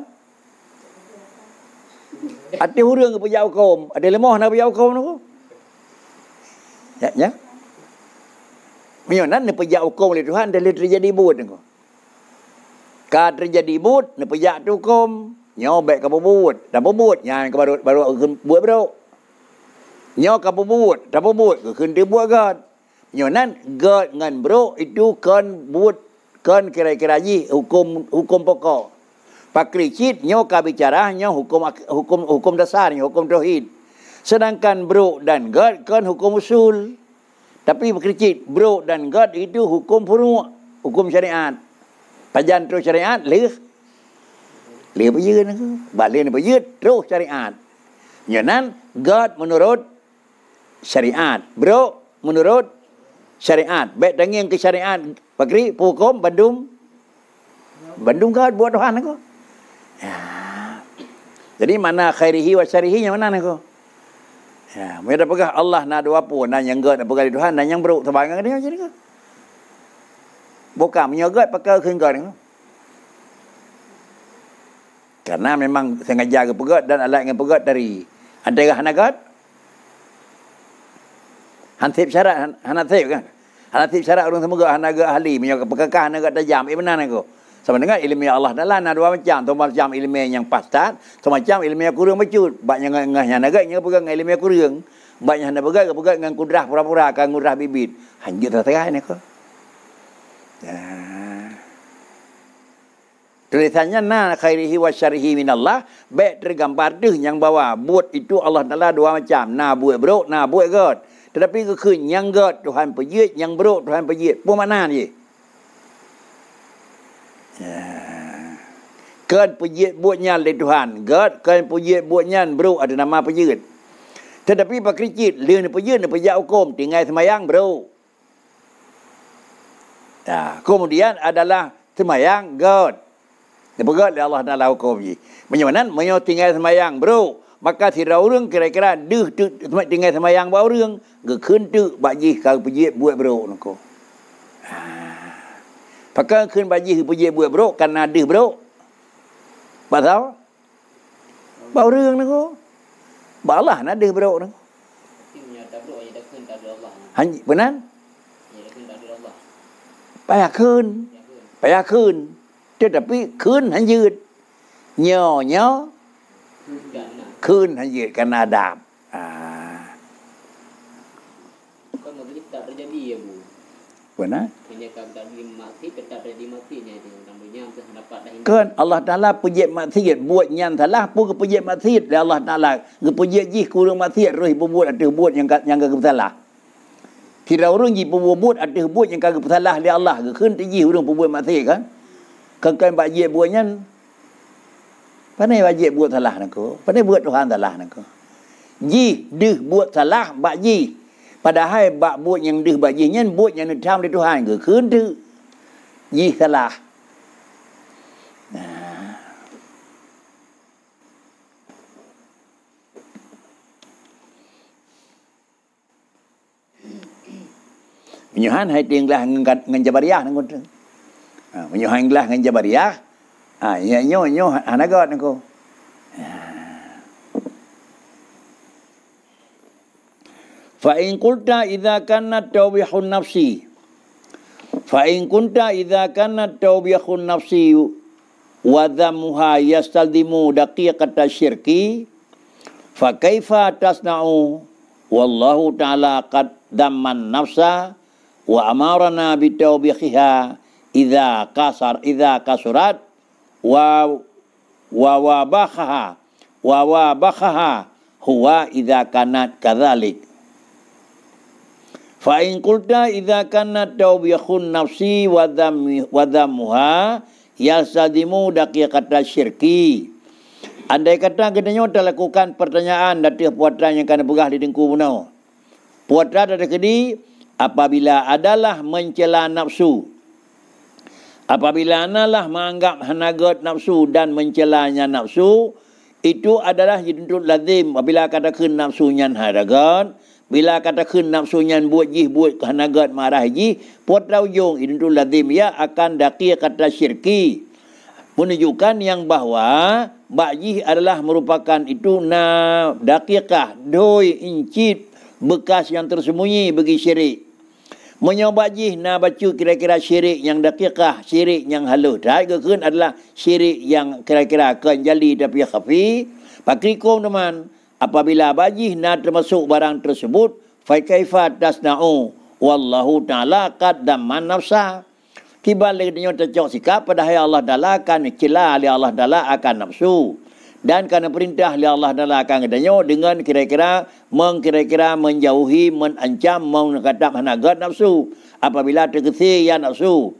Ada orang yang pejauh kaum. Ada lemah nak pejauh kaum tu. Ya, ya. Menyonan ni pejauh kaum oleh Tuhan. Dia terjadi buat tu. Kalau terjadi buat, ni pejauh tu kaum. Nyobek kamu buat. Dan buat. Yang baru baru buat beruk. Nyo kapu buat, tapu buat, kau kena buat God. Kan? Nyo nan God dengan bro itu kan buat kan kira-kira ji hukum hukum pokok pakricit nyo ka bicara nyo hukum hukum hukum dasar nyo hukum tauhid sedangkan bro dan god kan hukum usul tapi pak pakricit bro dan god itu hukum furu hukum syariat pajan tu syariat leh leh bejeun ke balen bejeut tu syariat nyo nan god menurut syariat bro menurut syariat. Baik dengan ke syariat. Pagri, pukum, bandung. Bandung kau buat Tuhan aku. Ya. Jadi mana khairihi wa syarihi syarihinya mana aku? Ya, mereka dah pegang Allah nak dua pun, nak yang gerak, nak pegang di Tuhan, nak yang beruk, terbangang dia macam ni ke? Bukan, menyogat pakai kengkar ni. Karena memang sengaja ke pegang dan alat yang pegang dari antara hanagat, hantip syarat han hantip kan hantip syarat orang semoga han naga ahli menyaga pekakah naga tajam eh benar aku sama dengan ilmu Allah dalam ada dua macam tu macam ilmu yang pastat tu macam ilmu yang kurang macut banyak yang ngah yang naga yang pegang ilmu yang kurang banyak yang pegang pegang dengan kudrah pura-pura akan kudrah bibit tak terterai ni aku ya. Tulisannya na khairihi wa syarihi minallah baik tergambar dah yang bawa buat itu Allah Taala dua macam na buat bro na buat god tetapi kekun yang God Tuhan pejit, yang beruk Tuhan pejit. Pun mana ni? Ya. Kan pujit buatnya oleh Tuhan. God kan pujit buatnya beruk ada nama pejit. Tetapi Pak Kricit, lirin pejit, pejat hukum, tinggal semayang beruk. Ya. Kemudian adalah semayang God. Dia God, Allah adalah hukum ni. Menyemanan, menyo tinggal semayang beruk. Maka si orang kira-kira dia tinggal semayang bau orang. ก็ขึ้นดื้อบะยีเกิดไปเยี่ยบวยโรนก็พะเกิดขึ้นบะยีคือไปเยี่ยบวยโรกันนาดื้อโรบะเท้าเบาเรื่องนะก็บะละนะดื้อโรนะหันปนนั้นไปอาขึ้นไปอาขึ้นเจ้าแต่ปีขึ้นหันยืดเหนียวเหนียวขึ้นหันยืดกันนาดาม Eh? Kena Kan Allah Taala pujit maksiat buat nyang salah pun ke pujit maksiat dia Allah Taala ke pujit ji kurang maksiat roh buat ada buat yang yang ke salah. Kira orang ji buat ada buat yang ke salah dia Allah ke kan ji orang buat maksiat kan. Kan kan bajet buat nyang Pane bajet buat salah nako. Pane buat Tuhan salah nako. Ji dih buat salah bajet Padahal bak buat yang dah bak jinya buat yang dam dia Tuhan ke kena. Ji salah. Nah. Menyuhan hai tinglah ngan jabariah nang kuntu. Ah, menyuhan lah ngan jabariah. Ah, nyo nyo anak gawat nang ko. Ah. فإن قلت إذا كان التوبيخ النفسي فإن كنت إذا كان التوبيح النفسي وذمها يستلزم دقيقة الشرك فكيف تصنع والله تعالى قد ذم النفس وأمرنا بتوبيخها إذا قصر إذا قصرت ووابخها ووابخها هو إذا كانت كذلك Fa in qulta idza kana tawbihun nafsi wa dhammi wa dhammuha yasadimu daqiqata syirki. Andai kata telah lakukan pertanyaan dan dari puatan yang kena pegah di dengku puno. Puatan dari kedi apabila adalah mencela nafsu. Apabila analah menganggap hanagot nafsu dan mencelanya nafsu itu adalah jidut lazim apabila kata ke nafsu nyan bila katakan nafsu yang buat jih buat kehanagat marah jih. Puat rau yung itu lazim ya akan daki kata syirki. Menunjukkan yang bahawa bakjih adalah merupakan itu na dakikah doi incit bekas yang tersembunyi bagi syirik. Menyawa bakjih na baca kira-kira syirik yang dakikah syirik yang halus. Tak kekun adalah syirik yang kira-kira akan jali tapi khafi. Pakrikum teman-teman apabila bajih na termasuk barang tersebut faikaifat dasna'u wallahu ta'ala qaddam man nafsa kibal dinyo tercok sikap pada hai Allah dala kan kila li Allah dala akan nafsu dan karena perintah li Allah dala akan dinyo dengan kira-kira mengkira-kira menjauhi menancam mengkatap hanaga nafsu apabila tergesi ya nafsu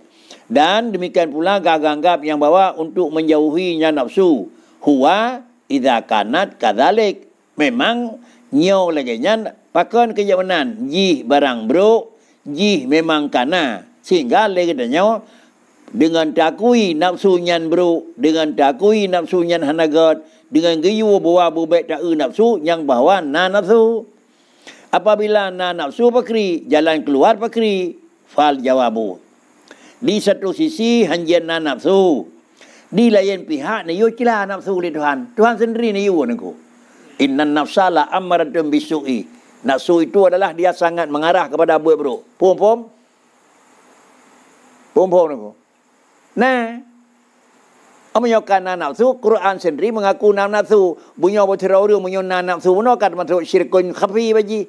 dan demikian pula gagang-gagang yang bawa untuk menjauhinya nafsu huwa idza kanat kadzalik memang nyau lagi nyan pakon kejamanan ji barang bro ji memang kana sehingga lagi dan nyau dengan takui nafsu nyan bro dengan takui nafsu nyan hanagat dengan geyu bawa bubek tak nafsu yang bawa na nafsu apabila na nafsu pakri jalan keluar pakri fal jawabu di satu sisi hanjian na nafsu di lain pihak ni yo cila nafsu li tuhan tuhan sendiri ni yo nengku Inna nafsala amaratun bisu'i. Nafsu itu adalah dia sangat mengarah kepada buruk-buruk. Pum-pum. Pum-pum. Nah. Amyokan nafsu. Quran sendiri mengaku nafsu. Bunyo bercerauru menyuna nafsu. Bunyo kat masuk syirikun khafi baji.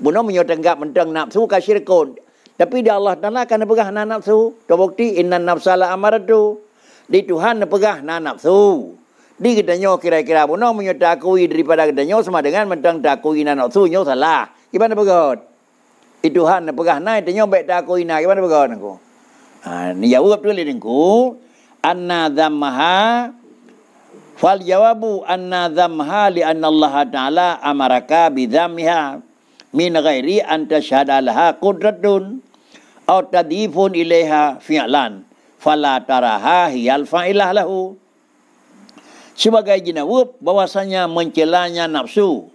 Bunyo menyo tenggak menteng nafsu ke syirikun. Tapi dia Allah Ta'ala kena pegah nafsu. Terbukti inna nafsala amaratu. Di Tuhan pegah nafsu. Nafsu di ketanyo kira-kira buno menyata akui daripada ketanyo sama dengan mentang dakui nan nak sunyo salah. Gimana pegawai? Itu han pegah nai tanyo baik takui nan gimana pegawai? aku? Ha, ni jawab tu lidingku anna dhammaha fal jawabu anna dhammaha li anna Allah taala amaraka bi min ghairi an tashhada laha qudratun aw tadifun ilaiha fi'lan fala taraha hiya fa'ilah lahu sebagai jinawub bahwasanya mencelanya nafsu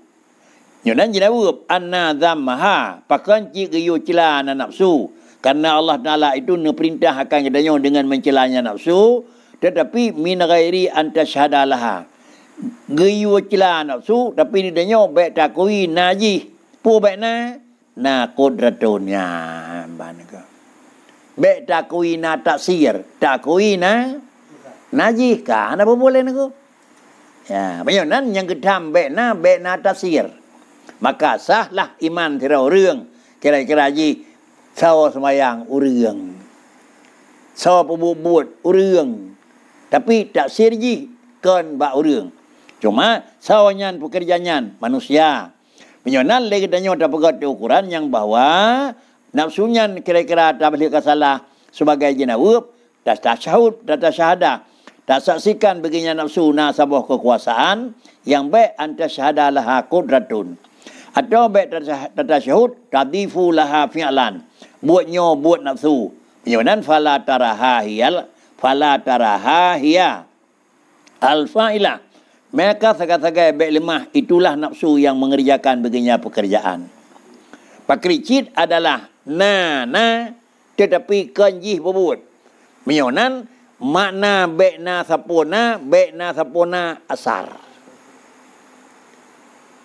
nyunan jinawub anna zamaha pakan ci geyo celana nafsu karena Allah Taala itu neperintah akan kedanyo dengan mencelanya nafsu tetapi min ghairi anta syhadalaha geyo celana nafsu tapi ni danyo baik takui naji. pu baik na na kudratunya banaka baik takui na taksir takui na najih kan apa boleh nego na Ya, ไม่อย่างนั้นยังคือทำเบะหน้าเบะนาตาเสียรมากาซะละอิมันที่เราเรื่องเกลัยกระยีเศร้าสมัยอย่างอุเรืองชอบประบูบวดอุเรืองแต่ปีตะเสียรยีเกินบะอุเรืองจงมาเศร้ายันผู้กิจยันมนุษย์ไม่อย่างนั้นเลยก็ได้ยอดประกอบในอุรันยังบ่าวนับสุญญ์เกลัยกระยีทำเรื่องกัสลา sebagai jenawab, dah tak syahud, dah tak syahadah. Tak saksikan baginya nafsu na sabuh kekuasaan yang baik anta syahada laha qudratun. Atau baik tata syahud tadifu laha fi'lan. Buatnya buat nafsu. Penyebanan fala taraha hiyal fala taraha hiya alfa'ila. Mereka segai-segai baik lemah itulah nafsu yang mengerjakan baginya pekerjaan. Pakricit adalah na na tetapi kanjih berbuat. Menyonan makna bekna sapona bekna sapona asar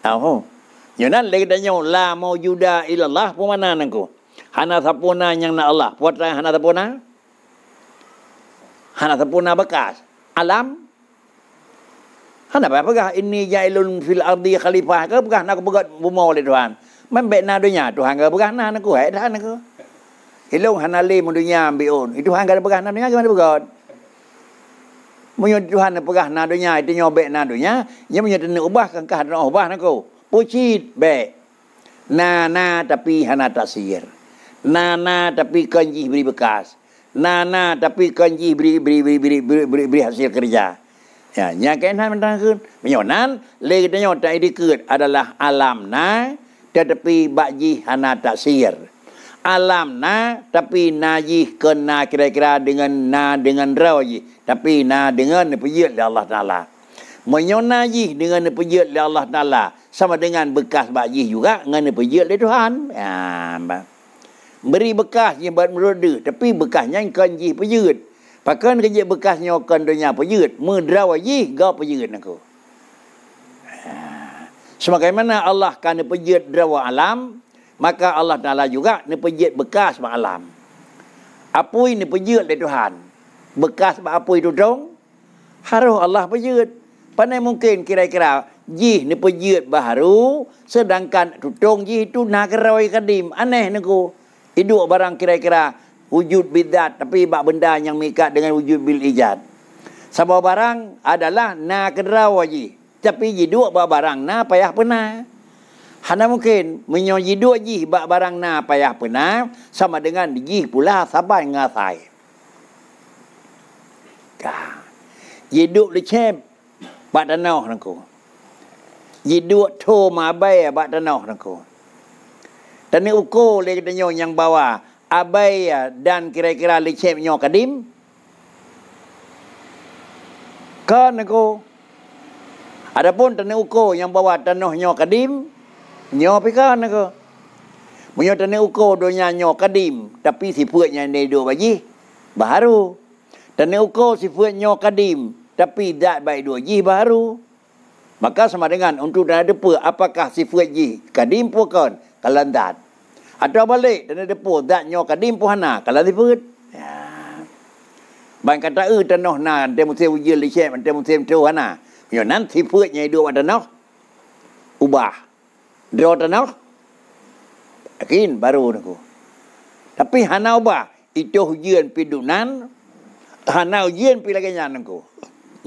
tahu Yuna ya, lagi dah nyau la mau yuda ilallah pun mana nangku. Hana sapuna yang nak Allah. Puat hana sapuna. Hana sapuna bekas. Alam. Hana apa apakah ini jailun fil ardi khalifah ke bukan nak buat bumau oleh Tuhan. Membek na dunia Tuhan ke bukan nak nangku. Hei dah nangku. Hilung hana le dunia ambil on Itu hana ke bukan nak dunia gimana bukan. Munyo Tuhan pegah na dunia itu nyobek na dunia, nya munyo tene ubah kan ka hadro ubah na ko. Pucit be. Na na tapi hana tak sihir. Na na tapi kanji beri bekas. Na na tapi kanji beri beri beri beri beri beri hasil kerja. Ya, nya kain han mentangkeun. Munyo nan le kita nyo tak adalah alam na tetapi bakji hana tak sihir alam na tapi na ji kena kira-kira dengan na dengan ra ji tapi na dengan pujiat dari Allah Taala menyona ji dengan pujiat dari Allah Taala sama dengan bekas bagi juga dengan pujiat dari Tuhan ya beri bekas yang buat meroda tapi bekasnya kan ji pujiat pakan kerja bekasnya akan dunia pujiat mudra ji ga pujiat ha. Semakai mana Allah kan pejat drawa alam, maka Allah Ta'ala juga ni pejit bekas malam. Apa ini pejit oleh Tuhan. Bekas apa apui tu dong? Harus Allah pejit. Pandai mungkin kira-kira jih ni pejit baru sedangkan tutung jih itu nak roi kadim. Aneh ni ku. Hidup barang kira-kira wujud bidat tapi bak benda yang mikat dengan wujud bil ijad. Sebab barang adalah nak roi jih. Tapi jih dua barang nak payah pernah. Hana mungkin menyoji dua ji bak barang na payah pena sama dengan ji pula saban dengan sai. Ka. Hidup le chem bak danau nangku. Hidup tu ma bai bak danau nangku. Dan uko le danyo yang bawa abai ya, dan kira-kira le chem nyo kadim. Kan nangku. Adapun tanah uko yang bawa tanahnya kadim, nyo pika na ko munyo tane uko do nya nyo kadim tapi si puak nya ne do baji baru tane uko si puak nyo kadim tapi dak bai do ji baru maka sama dengan untuk dan depa apakah si puak ji kadim puakon kan? kalau dak atau balik dan depa dak nyo kadim puhana kalau di puak ya. Bang kata e eh, tanoh na dem se wujil di che mantem se tu hana. Yo nanti si puak nya do wadanoh. Ubah. Dua tanah. Akin baru ni ku. Tapi hanau ba. Itu hujian pi dunan. Hanau hujian pi lagi nyan ku.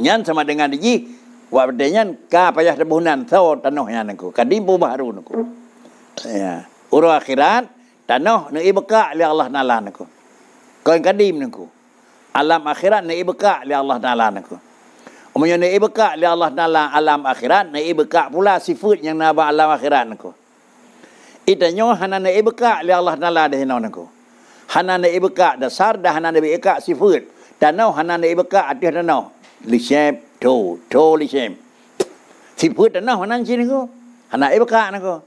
Nyan sama dengan diji. Wak berdaya nyan. Ka payah tebunan. Tau tanah nyan ku. Kadimpu baru ni ku. Ya. Uru akhirat. Tanah ni ibeka li Allah nalan ku. Kau yang kadim ni ku. Alam akhirat ni ibeka li Allah nalan ku. Umumnya naik bekak li Allah dalam alam akhirat, naik bekak pula sifat yang naba alam akhirat aku. Itanya hana naik bekak li Allah dalam di hinaun aku. Hana naik bekak dasar dah hana naik bekak sifat. Dan now hana naik bekak atih dan now. Lishem, to, to lishem. Sifat dan now hana nanti aku. Hana naik bekak aku.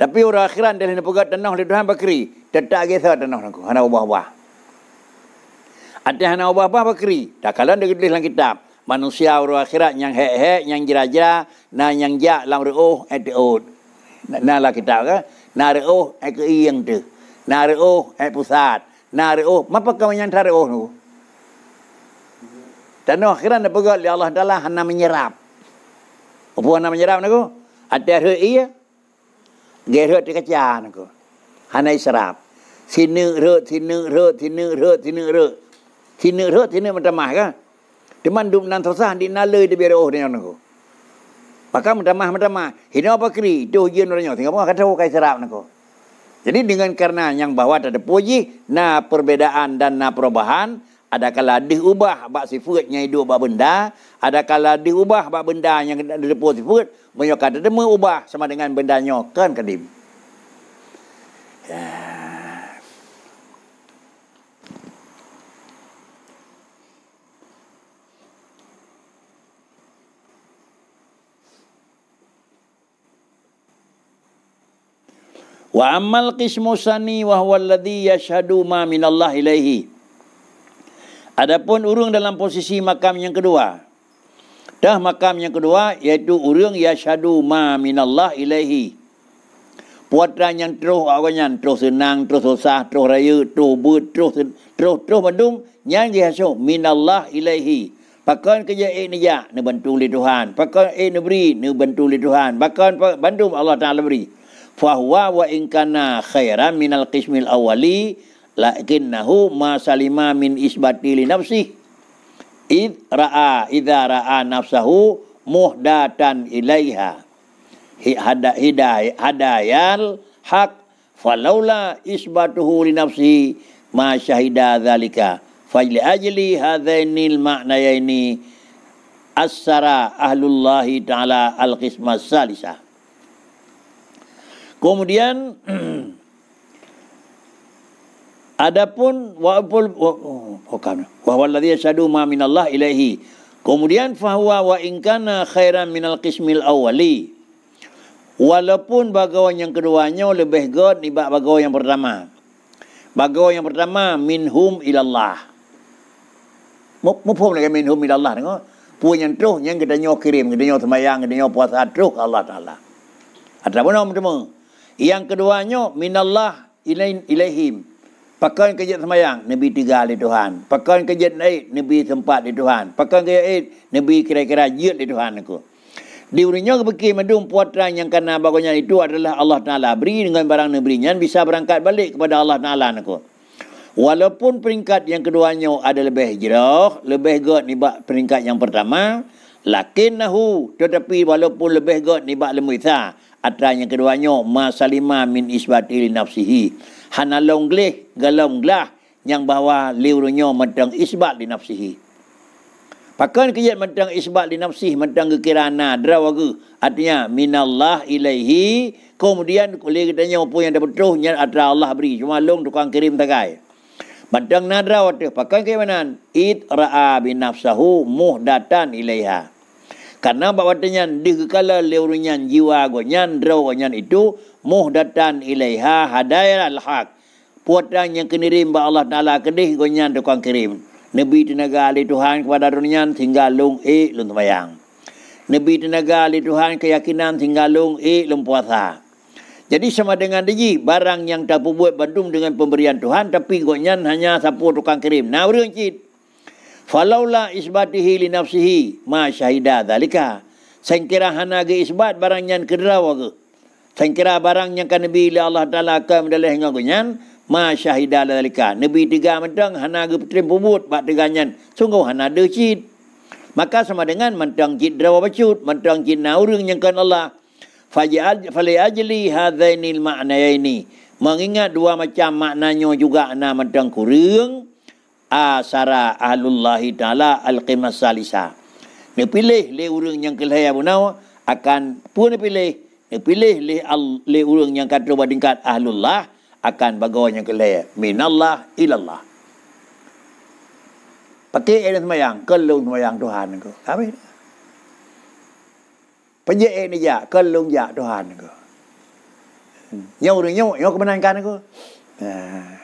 Tapi orang akhirat dah hinaun bekak dan now li Tuhan bakri. Tetak kisah dan now aku. Hana ubah-ubah. Atih hana ubah-ubah bakri. Dah kalan dia tulis kitab manusia urang akhirat yang hek-hek yang jera-jera na yang ja lam reuh et eh, ut na la kita ke na reo eh, e i yang tu na reo e eh, pusat na reo mapa ke yang tar reo tu dan no akhirat na pegak li Allah taala hana menyerap apo hana menyerap nako ada reuh iya gerot di kaca nako hana serap sini reuh sini reuh sini reuh sini reuh sini reuh sini mentamah kan Teman duk nan tersah di nala di biar oh dengan aku. Pakam damah damah. Hina apa kiri? Tuh jen orangnya. Tengah pun kata oh, aku serap aku. Jadi dengan karena yang bahawa ada puji. Na perbedaan dan na perubahan. Adakala diubah bak sifat yang hidup bak benda. Adakala diubah bak benda yang ada di depo sifat. Menyokat ada ubah sama dengan benda nyokan kadim. Ya. Wa amal qismusani wa huwa alladhi ma minallah ilahi. Adapun urung dalam posisi makam yang kedua. Dah makam yang kedua yaitu urung yashhadu ma minallah ilahi. Puatan yang terus awanyan terus senang terus susah terus rayu terus buat terus terus terus mendung yang dihasil minallah ilahi. Pakon kerja ini ya, Nubantu bantu oleh Tuhan. Pakon ini beri, Nubantu bantu oleh Tuhan. Pakon bantu Allah Ta'ala beri fahuwa wa inkana kana khairan minal qismil awali, lakinnahu ma salima min isbati li nafsi id raa idza raa nafsahu muhdatan ilaiha hada hidai hak falaula isbatuhu li nafsi ma syahida dzalika fa li ajli hadainil ma'nayaini assara ahlullahi ta'ala al-qismas salisah Kemudian adapun waqul hukam oh, bahwa alladhi yashadu ma minallah ilaihi. Kemudian fahuwa wa in kana khairan minal qismil awwali. Walaupun bagawan yang keduanya lebih god dibak bagawan yang pertama. Bagawan yang pertama minhum ilallah. Mufum lagi minhum ilallah tengok. Puan yang tu yang kita nyok kirim, kita nyok semayang, kita nyok puasa tu Allah Taala. Ataupun orang semua. Yang keduanya minallah ilain ilaihim. Pakai kejap semayang, Nabi tiga di Tuhan. Pakai kerja naik, Nabi sempat di Tuhan. Pakai kerja naik, Nabi kira-kira jut di Tuhan aku. Di urinya kebeki medum puatan yang kena bagunya itu adalah Allah Ta'ala. Beri dengan barang negeri yang bisa berangkat balik kepada Allah Ta'ala Walaupun peringkat yang keduanya ada lebih jiroh, lebih god ni bak peringkat yang pertama. Lakin nahu, tetapi walaupun lebih god ni bak lemisah atas yang keduanya masalima min isbatil nafsihi hanalong gleh galong glah yang bahawa liurunya mentang isbat di nafsihi pakan kiyat mentang isbat di nafsihi mentang kekirana drawagu artinya minallah ilaihi kemudian kuliah katanya apa yang dapat tuh yang ada Allah beri cuma long tukang kirim takai mentang nadrawat pakan kiyat it ra'a binafsahu muhdatan ilaiha Karena bapa tanya, dia kala jiwa gonyan, roh gonyan itu muh datan ilaiha hadayal al-haq. Puatan yang kenirim bapa Allah Ta'ala kedih gonya dukang kirim. Nabi tenaga ahli Tuhan kepada dunia tinggal lung i e, lung tumayang. Nabi tenaga ahli Tuhan keyakinan tinggal lung i e, lung puasa. Jadi sama dengan diji barang yang tak buat bandung dengan pemberian Tuhan tapi gonyan hanya sapu tukang kirim. Nah, urang cit falaula isbatihi li nafsihi ma syahida dalika sengkira hana ge isbat barang yang kedrawa ge sengkira barang yang kan nabi li Allah taala ka mendaleh ngau nyan ma syahida dalika nabi tiga mendang hana ge petrim bubut bak teganyan sungguh hana de cid maka sama dengan mendang cid drawa pecut mendang cid naurung yang kan Allah Fajal fali ajli hadainil ma'nayaini mengingat dua macam maknanya juga nama mendang kurung asara ahlullahi ta'ala al-qimah salisah. Ni pilih le urang yang kelahaya bunau akan pun ni pilih. Ni pilih le, le urang yang kata badingkat ahlullah akan bagawa yang kelahaya. Minallah ilallah. Pakai ini semayang. Kelung semayang Tuhan. Tapi. Pajak ini ya. Kelung ya Tuhan. Nyau-nyau. Hmm. Nyau kemenangkan. Nyau. Nah. Ha.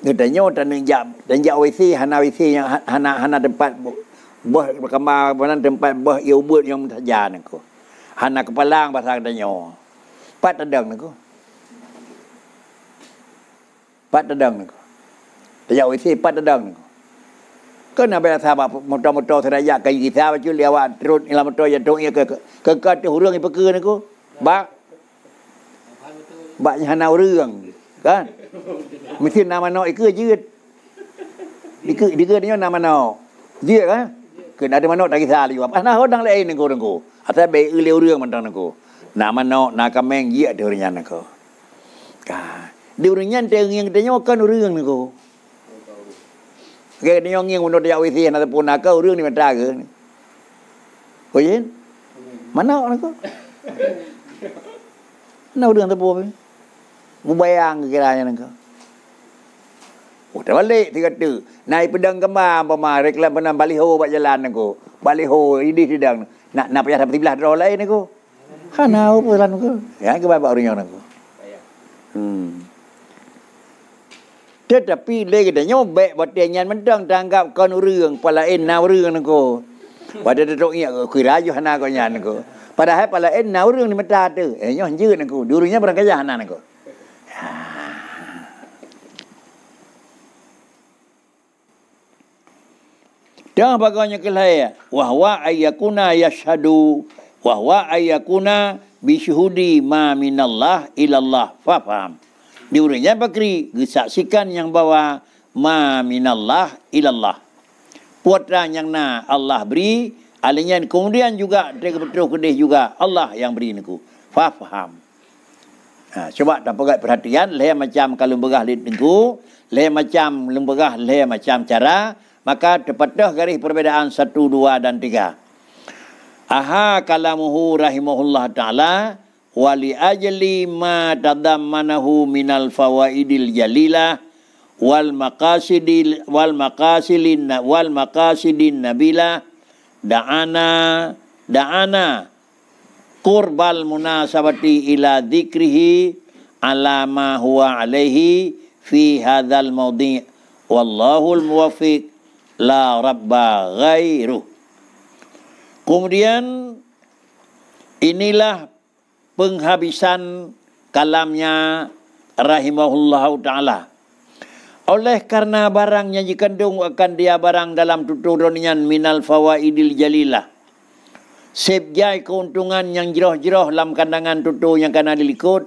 Dia tanya dan dia dan dia wisi hana wisi yang ha- hana hana tempat buah berkembang mana tempat buah yogurt yang tajan aku. Hana kepalang pasal tanya. Pat tedang aku. Pat tedang aku. Dia wisi pat tedang aku. Kena bela sabar motor-motor seraya ke kita baju lewat terus ilam motor yang tong ia ke ke ke ke ke ke ke ke ke ke ke ke kan mesti nama nak ikut je dikut dikut dia nama nak dia kan ha? kena ada mana tak kisah lagi apa nah orang lain nak orang ko atas be ile urang mandang nak ko nama ha. nak nak kameng dia ada urang nak ko ka di urang yang dia yang dia kan urang nak ko Okay, ni yang ingin menurut dia awisi yang ataupun nak kau urang ni mentah ke ni. Kau Mana nak kau? Mana urang tepuk ni? Membayangkan lah engkau. Oh, udah balik, dia tu Naik pedang kemar, apa mah. Reklam pernah baliho buat jalan aku. Baliho, ini sedang. Nak nak payah dapat tiblah drone lain aku. Ha, nak apa jalan aku. Ya, aku bapak orang aku. Hmm. Tetapi, dia kata, nyobek buat dia nyan mendang. Tanggap kan orang, pala en na orang aku. Pada dia tak ingat, kuih rajuh anak aku nyan aku. Padahal, pala en na orang ni mentah tu. Eh, nyoh, jen aku. Durunya berang kajah anak aku. Dan ah. bagaimana kelahaya? Wahwa ayyakuna yashadu. Wahwa ayyakuna bisyuhudi ma minallah ilallah. Faham? Diurinya bakri. kesaksikan yang bawa ma minallah ilallah. Puatlah yang na Allah beri. Alinya kemudian juga. Terus kedih juga. Allah yang beri ni ku. Faham? Ha, cuba dan pegat perhatian. Leh macam kalau berah di tengku. Leh macam lembagah. Leh macam cara. Maka terpatah garis perbezaan satu, dua dan tiga. Aha kalamuhu rahimahullah ta'ala. Wali ajli ma tadam manahu minal fawaidil jalilah. Wal makasidil wal makasilin wal makasidin nabila. Da'ana da'ana. Da qurbal munasabati ila dzikrihi ala ma huwa alaihi fi hadzal mawdi wallahu al la rabba ghairu kemudian inilah penghabisan kalamnya rahimahullah taala oleh karena barangnya yang dikandung akan dia barang dalam tuturunnya minal fawaidil jalilah Sebagai keuntungan yang jiroh-jiroh dalam kandangan tutu yang kena dilikut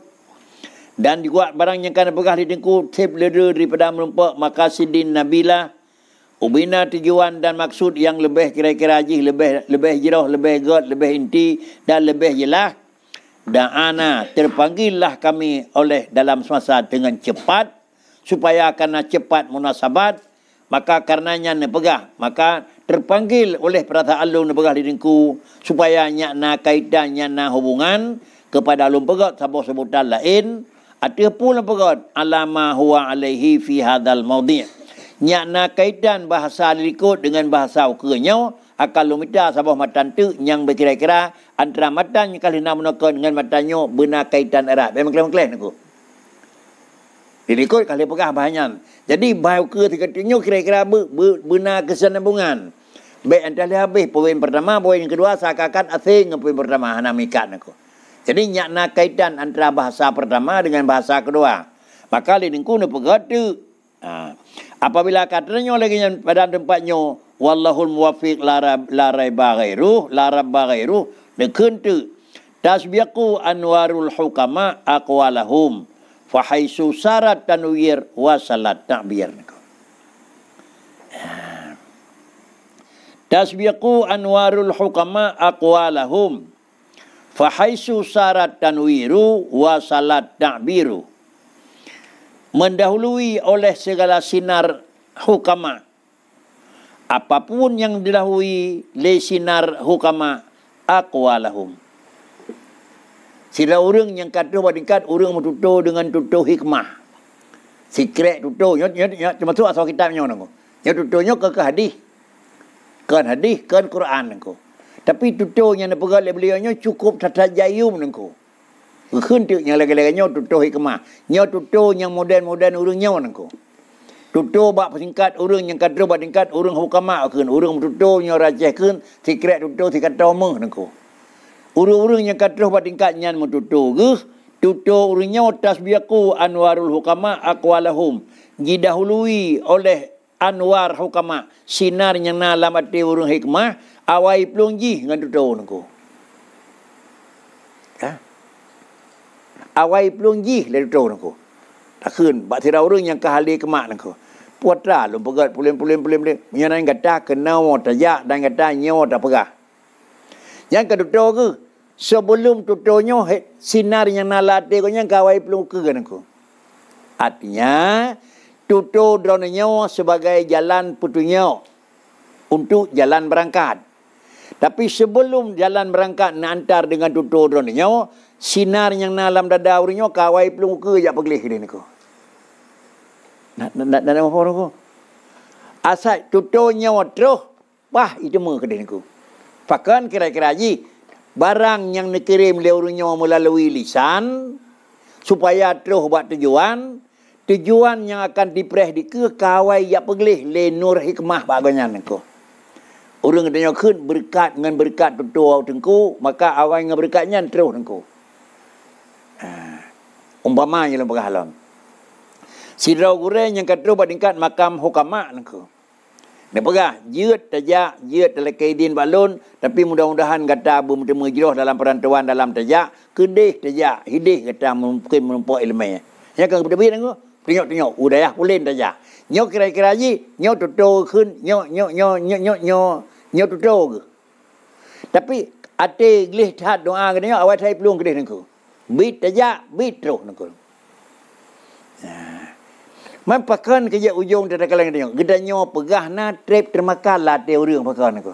dan juga barang yang kena pegah di tengku tip leder daripada merumpak makasidin nabila ubina tujuan dan maksud yang lebih kira-kira ajih lebih lebih jiroh lebih god lebih inti dan lebih jelas dan ana terpanggillah kami oleh dalam semasa dengan cepat supaya karena cepat munasabat maka karenanya nepegah maka terpanggil oleh Perata Alun Negeri Dingku supaya nyakna kaitan nyakna hubungan kepada Alun Pegat sebuah sebutan lain ada pun alama huwa alaihi fi hadal maudiyah nyakna kaitan bahasa Alikut dengan bahasa Ukrainya akan lumita sebuah matan tu yang berkira-kira antara matan yang kali nak menekan dengan matanya benar kaitan erat memang klaim-klaim aku ini kot kali pegah banyak. Jadi bau ke tiga tinyo kira-kira benar kesinambungan. Baik antara dia habis poin pertama, poin kedua sakakan asing ke poin pertama hanamikan aku. Jadi nak kaitan antara bahasa pertama dengan bahasa kedua. Maka ini ku ni pegatu. tu? Apabila katanya lagi yang pada tempatnya wallahul muwaffiq lara lara bagairu larab bagairu ne kentu tasbiqu anwarul hukama aqwalahum fahaisu sarat tanwir wasalat ta'bir ah. tasbiqu anwarul hukama aqwalahum fahaisu sarat tanwiru wasalat ta'biru mendahului oleh segala sinar hukama apapun yang didahului le sinar hukama aqwalahum Sila orang yang kata wadikat orang mentutuh dengan tutuh hikmah. Sikret tutuh nyot nyot nyot cuma tu asal kitab nyot nangku. Nyot tutuh nyot ke hadis. Ke hadis ke kan kan Quran nangku. Lah Tapi tutuh yang nepega le beliau nyot cukup tata jayum nangku. Bukan tu yang lagi-lagi nyot tutuh hikmah. Nyot tutuh yang moden-moden orang nyot nangku. Tutuh bak pesingkat urung yang kadro bak tingkat orang hukamak kan. Orang tutuh yang rajah kan. Sikret tutuh sikat tau mah nangku. Urung-urung yang katruh buat tingkat nyan mututu ke? Tutu urungnya tasbiaku anwarul hukama akwalahum. Gidahului oleh anwar hukama. Sinar yang nalam urung hikmah. Awai pelunggi dengan tutu urung ku. Ha? Awai pelunggi dengan tutu urung ku. Tak kena. Bak tira yang kehali kemak ku. Puata lah, lu pegat pulim-pulim-pulim-pulim. Menyanyi kata kenawa tajak dan kata nyawa tak pegah. Yang kedua ke? Sebelum tutunya sinar yang nak latih kau yang kawai peluka kan aku. Artinya, tutu drone sebagai jalan putunya untuk jalan berangkat. Tapi sebelum jalan berangkat nak antar dengan tutu drone sinar yang dalam dada urinya kawai peluka ya pegelih ini aku. Nak nak nak nak nak nak nak nak nak nak nak nak nak nak nak nak nak nak nak nak barang yang dikirim oleh urunya melalui lisan supaya terus buat tujuan tujuan yang akan diperih di ke kawai yang pegelih le nur hikmah bagonya nengku urung tanya kun berkat dengan berkat petua tengku maka awai dengan berkatnya terus nengku uh, ha, umpama yang lembaga lah sidau sidra gureng yang katro badingkat makam hukama nengku uh, dia perah, jirat tajak, jirat dalam keidin balun. Tapi mudah-mudahan kata Abu Mutim Mujiroh dalam perantuan dalam tajak. Kedih tajak, hidih kata mungkin menumpuk ilmu. Yang akan kepada bina tengok-tengok, udayah pulin tajak. Nyok kira-kira aji, nyok tutur kun, nyok, nyok, nyok, nyok, nyok, nyok, nyok tutur ke. Tapi, ati gelih tahat doa ke nyok awak saya peluang kedih nengku. Bit tajak, bit teruk nengku. Haa. Ya. Man pakan kaya ujung tak ada kalang dia. Gedanya pegah na trip termakan lah dia orang pakan aku.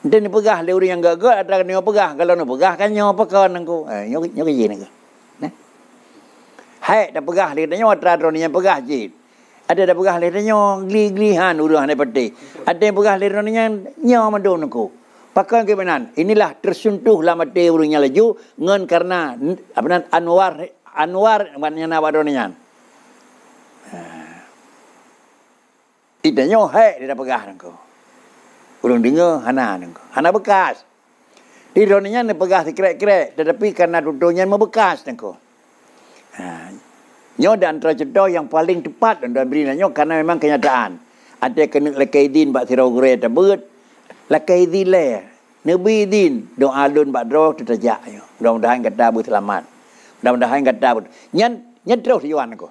Dan dia pegah dia orang yang gagal ada kena pegah. Kalau dia pegah kan nyawa pakan aku. Eh, nyawa kaya ni aku. Hai, dah pegah dia tanya atra drone yang pegah je. Ada dah pegah dia tanya gli gli han urang ni pete. Ada yang pegah dia tanya nyawa madon aku. Pakan ke benan? Inilah tersentuh lama te urangnya laju ngan karena apa nan anwar anwar mannya nawa drone Itanya hak dia dah pegah nengko. kau. dengar hana nengko, Hana bekas. Di dunia ni pegah si kerek-kerek. Tetapi karena dunia ni bekas nengko. kau. Ha. Nyo dan antara cedoh yang paling tepat dan dah beri nanyo karena memang kenyataan. Ada kena lakai din bak sirau gurai tabut. Lakai din leh. Nabi din. Doa lun bak drog terjejak. Mudah-mudahan kata abu selamat. Mudah-mudahan kata abu. Nyan, nyan terus yuan aku.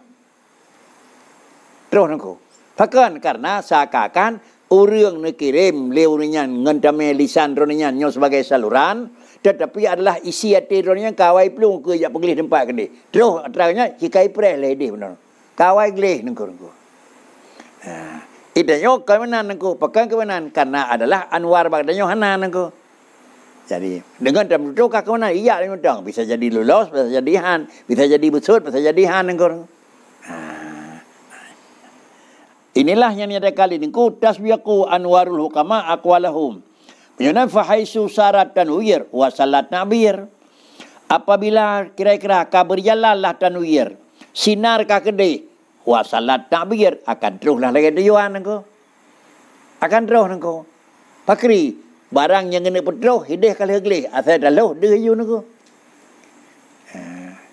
Terus aku. พระเกินการนาสากากันอูเรื่องนกิเรมเลวนิยันเงินดำเมลิซันรนิยันยอสบายสัลุรัน tetapi adalah isi hati kawai pelung ke yang tempat ke ni. terangnya, jika ipreh lah ini benar. Kawai gelih ha. nengku nengku. Ida nyok kau mana nengku? Pekan Karena adalah anwar bang dan nyok Jadi dengan dalam itu Iya dengan dong. Bisa jadi lulus, bisa jadi han, bisa jadi besut, bisa jadi han nengku. Inilah yang ada kali ini. Kudas tasbiaku anwarul hukama akwalahum. Menyunan fahaisu syarat dan huyir. Wasalat nabir. Apabila kira-kira akan berjalanlah dan huyir. Sinar kah kedih. Wasalat nabir. Akan teruslah lagi tujuan aku. Akan terus aku. Pakri. Barang yang kena petruh. Hidih kali lagi. Asal dah luh. Dia hiu aku.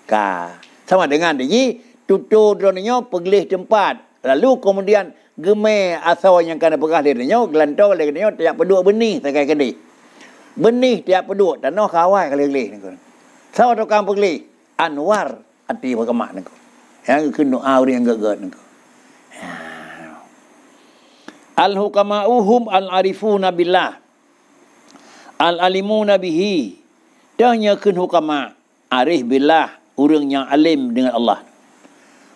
Ka. Sama dengan dia. Tutur dronenya pergelih tempat. Lalu kemudian gemai asal yang kena perah dia nyo, gelantau dia nyo, tiap peduk benih sekai kedih. Benih tiap peduk tanah kawai kali kelih ni. Sao tukang pegli Anwar ati berkemak ni. Yang kena awri yang gegat ni. Ya. Al-hukama'uhum al-arifuna billah. Al-alimuna bihi. Tanya kena hukama' arif billah. Urang yang alim dengan Allah.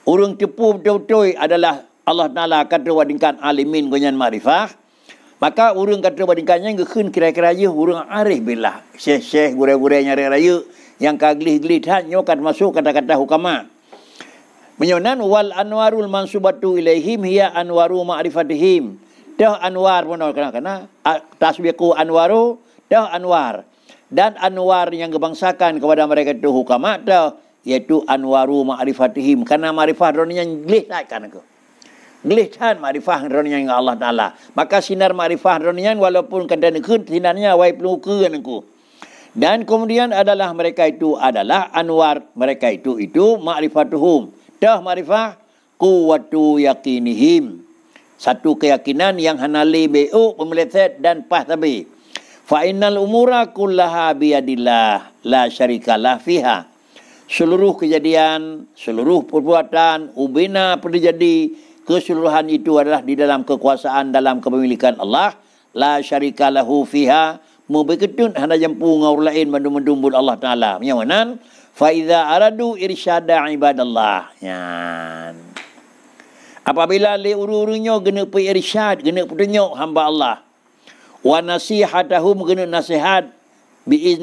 Urung tipu betul-betul adalah Allah Ta'ala kata wadingkan alimin gunyan ma'rifah. Maka urung kata wadingkannya ngekun kira-kira je urung arif billah. Syekh-syekh gure-gure nyari raya yang kaglih-glih tak nyokat masuk kata-kata hukama. Menyonan wal anwarul mansubatu ilaihim hiya anwaru ma'rifatihim. Dah anwar pun orang kena-kena. Ah, Tasbiku anwaru dah anwar. Dan anwar yang kebangsakan kepada mereka itu hukama dah iaitu anwaru ma'rifatihim kerana marifah dorang yang gelih tak kan aku gelih tan marifah dorang yang Allah Taala maka sinar marifah dorang yang walaupun kadang ke sinarnya wai pelukan aku dan kemudian adalah mereka itu adalah anwar mereka itu itu ma'rifatuhum dah marifah kuwatu yakinihim satu keyakinan yang hanali bu pemelihat dan pas tapi fa innal umura kullaha biadillah la syarikalah fiha seluruh kejadian, seluruh perbuatan, ubina pada keseluruhan itu adalah di dalam kekuasaan dalam kepemilikan Allah la syarika lahu fiha mubikatun hana jampu ngaur lain mandum-mandum bul Allah taala yang mana fa aradu irsyada ibadallah ya apabila le ururunya, gene pe irsyad gene petunjuk hamba Allah wa nasihatahum gene nasihat bi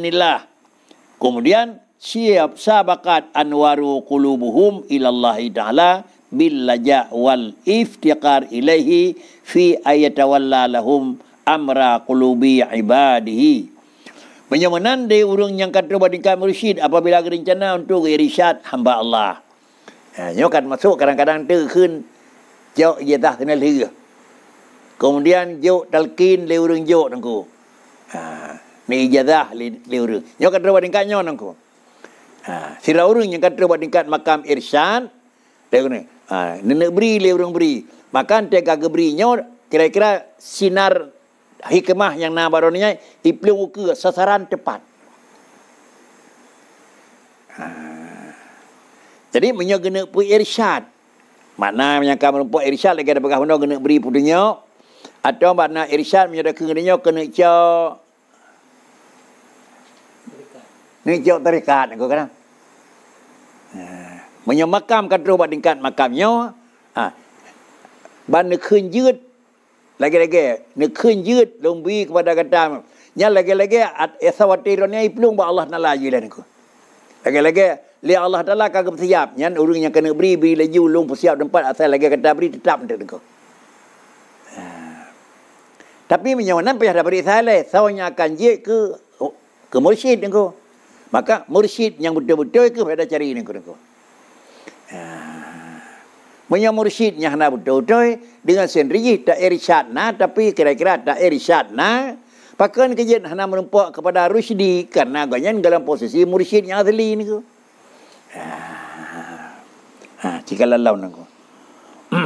kemudian siap sabakat anwaru qulubuhum ilallahi ta'ala billaja wal iftiqar ilaihi fi ayatawalla lahum amra qulubi ibadihi Penyamanan di urung yang kata badin kami rusyid apabila rencana untuk irisyat hamba Allah. Ya, ha, ini akan masuk kadang-kadang terkhen jauh ia dah kenal dia. Kemudian jauh talqin di urung jauh nangku. Ha, ni ijadah di urung. Ini akan terbaik dengan kanya nangku. Ha, sila orang yang kata buat tingkat makam irsyad, dia kena, ha, nenek beri, dia orang beri. maka dia kagak beri. kira-kira sinar hikmah yang nak baru ni, ipli uka, sasaran tepat. Ha. Jadi, punya kena pun irsyad. Makna yang kamu lupa irsyad, lagi ada pegah benda kena beri pun dia. Atau makna irsyad, punya kena dia, kena cok. Ini cok terikat, aku kenal. Eh, menyemakam kat roh bat dengkat makam nyo ha ban ne khun yut lagi-lagi ne khun yut lombi kepada kata nya lagi-lagi at esawati eh, ro ne iplung ba Allah nala yilan ko lagi-lagi li Allah taala ka ke siap nya urung yang kena beri beri laju lung siap tempat asal lagi kata beri tetap ndak ko eh, tapi menyawa nampak dapat beri salah. Sawanya akan jik ke, ke mursyid ni Maka mursyid yang betul-betul ke pada cari ini kau kurang. Ah. Menyang mursyid yang nak betul-betul dengan sendiri tak irsyad na, tapi kira-kira tak irsyad na. Pakai kerja nak menumpuk kepada rusdi karena ganyan dalam posisi mursyid yang asli ini ke. Ha, ah. ah, jika lalau nangku.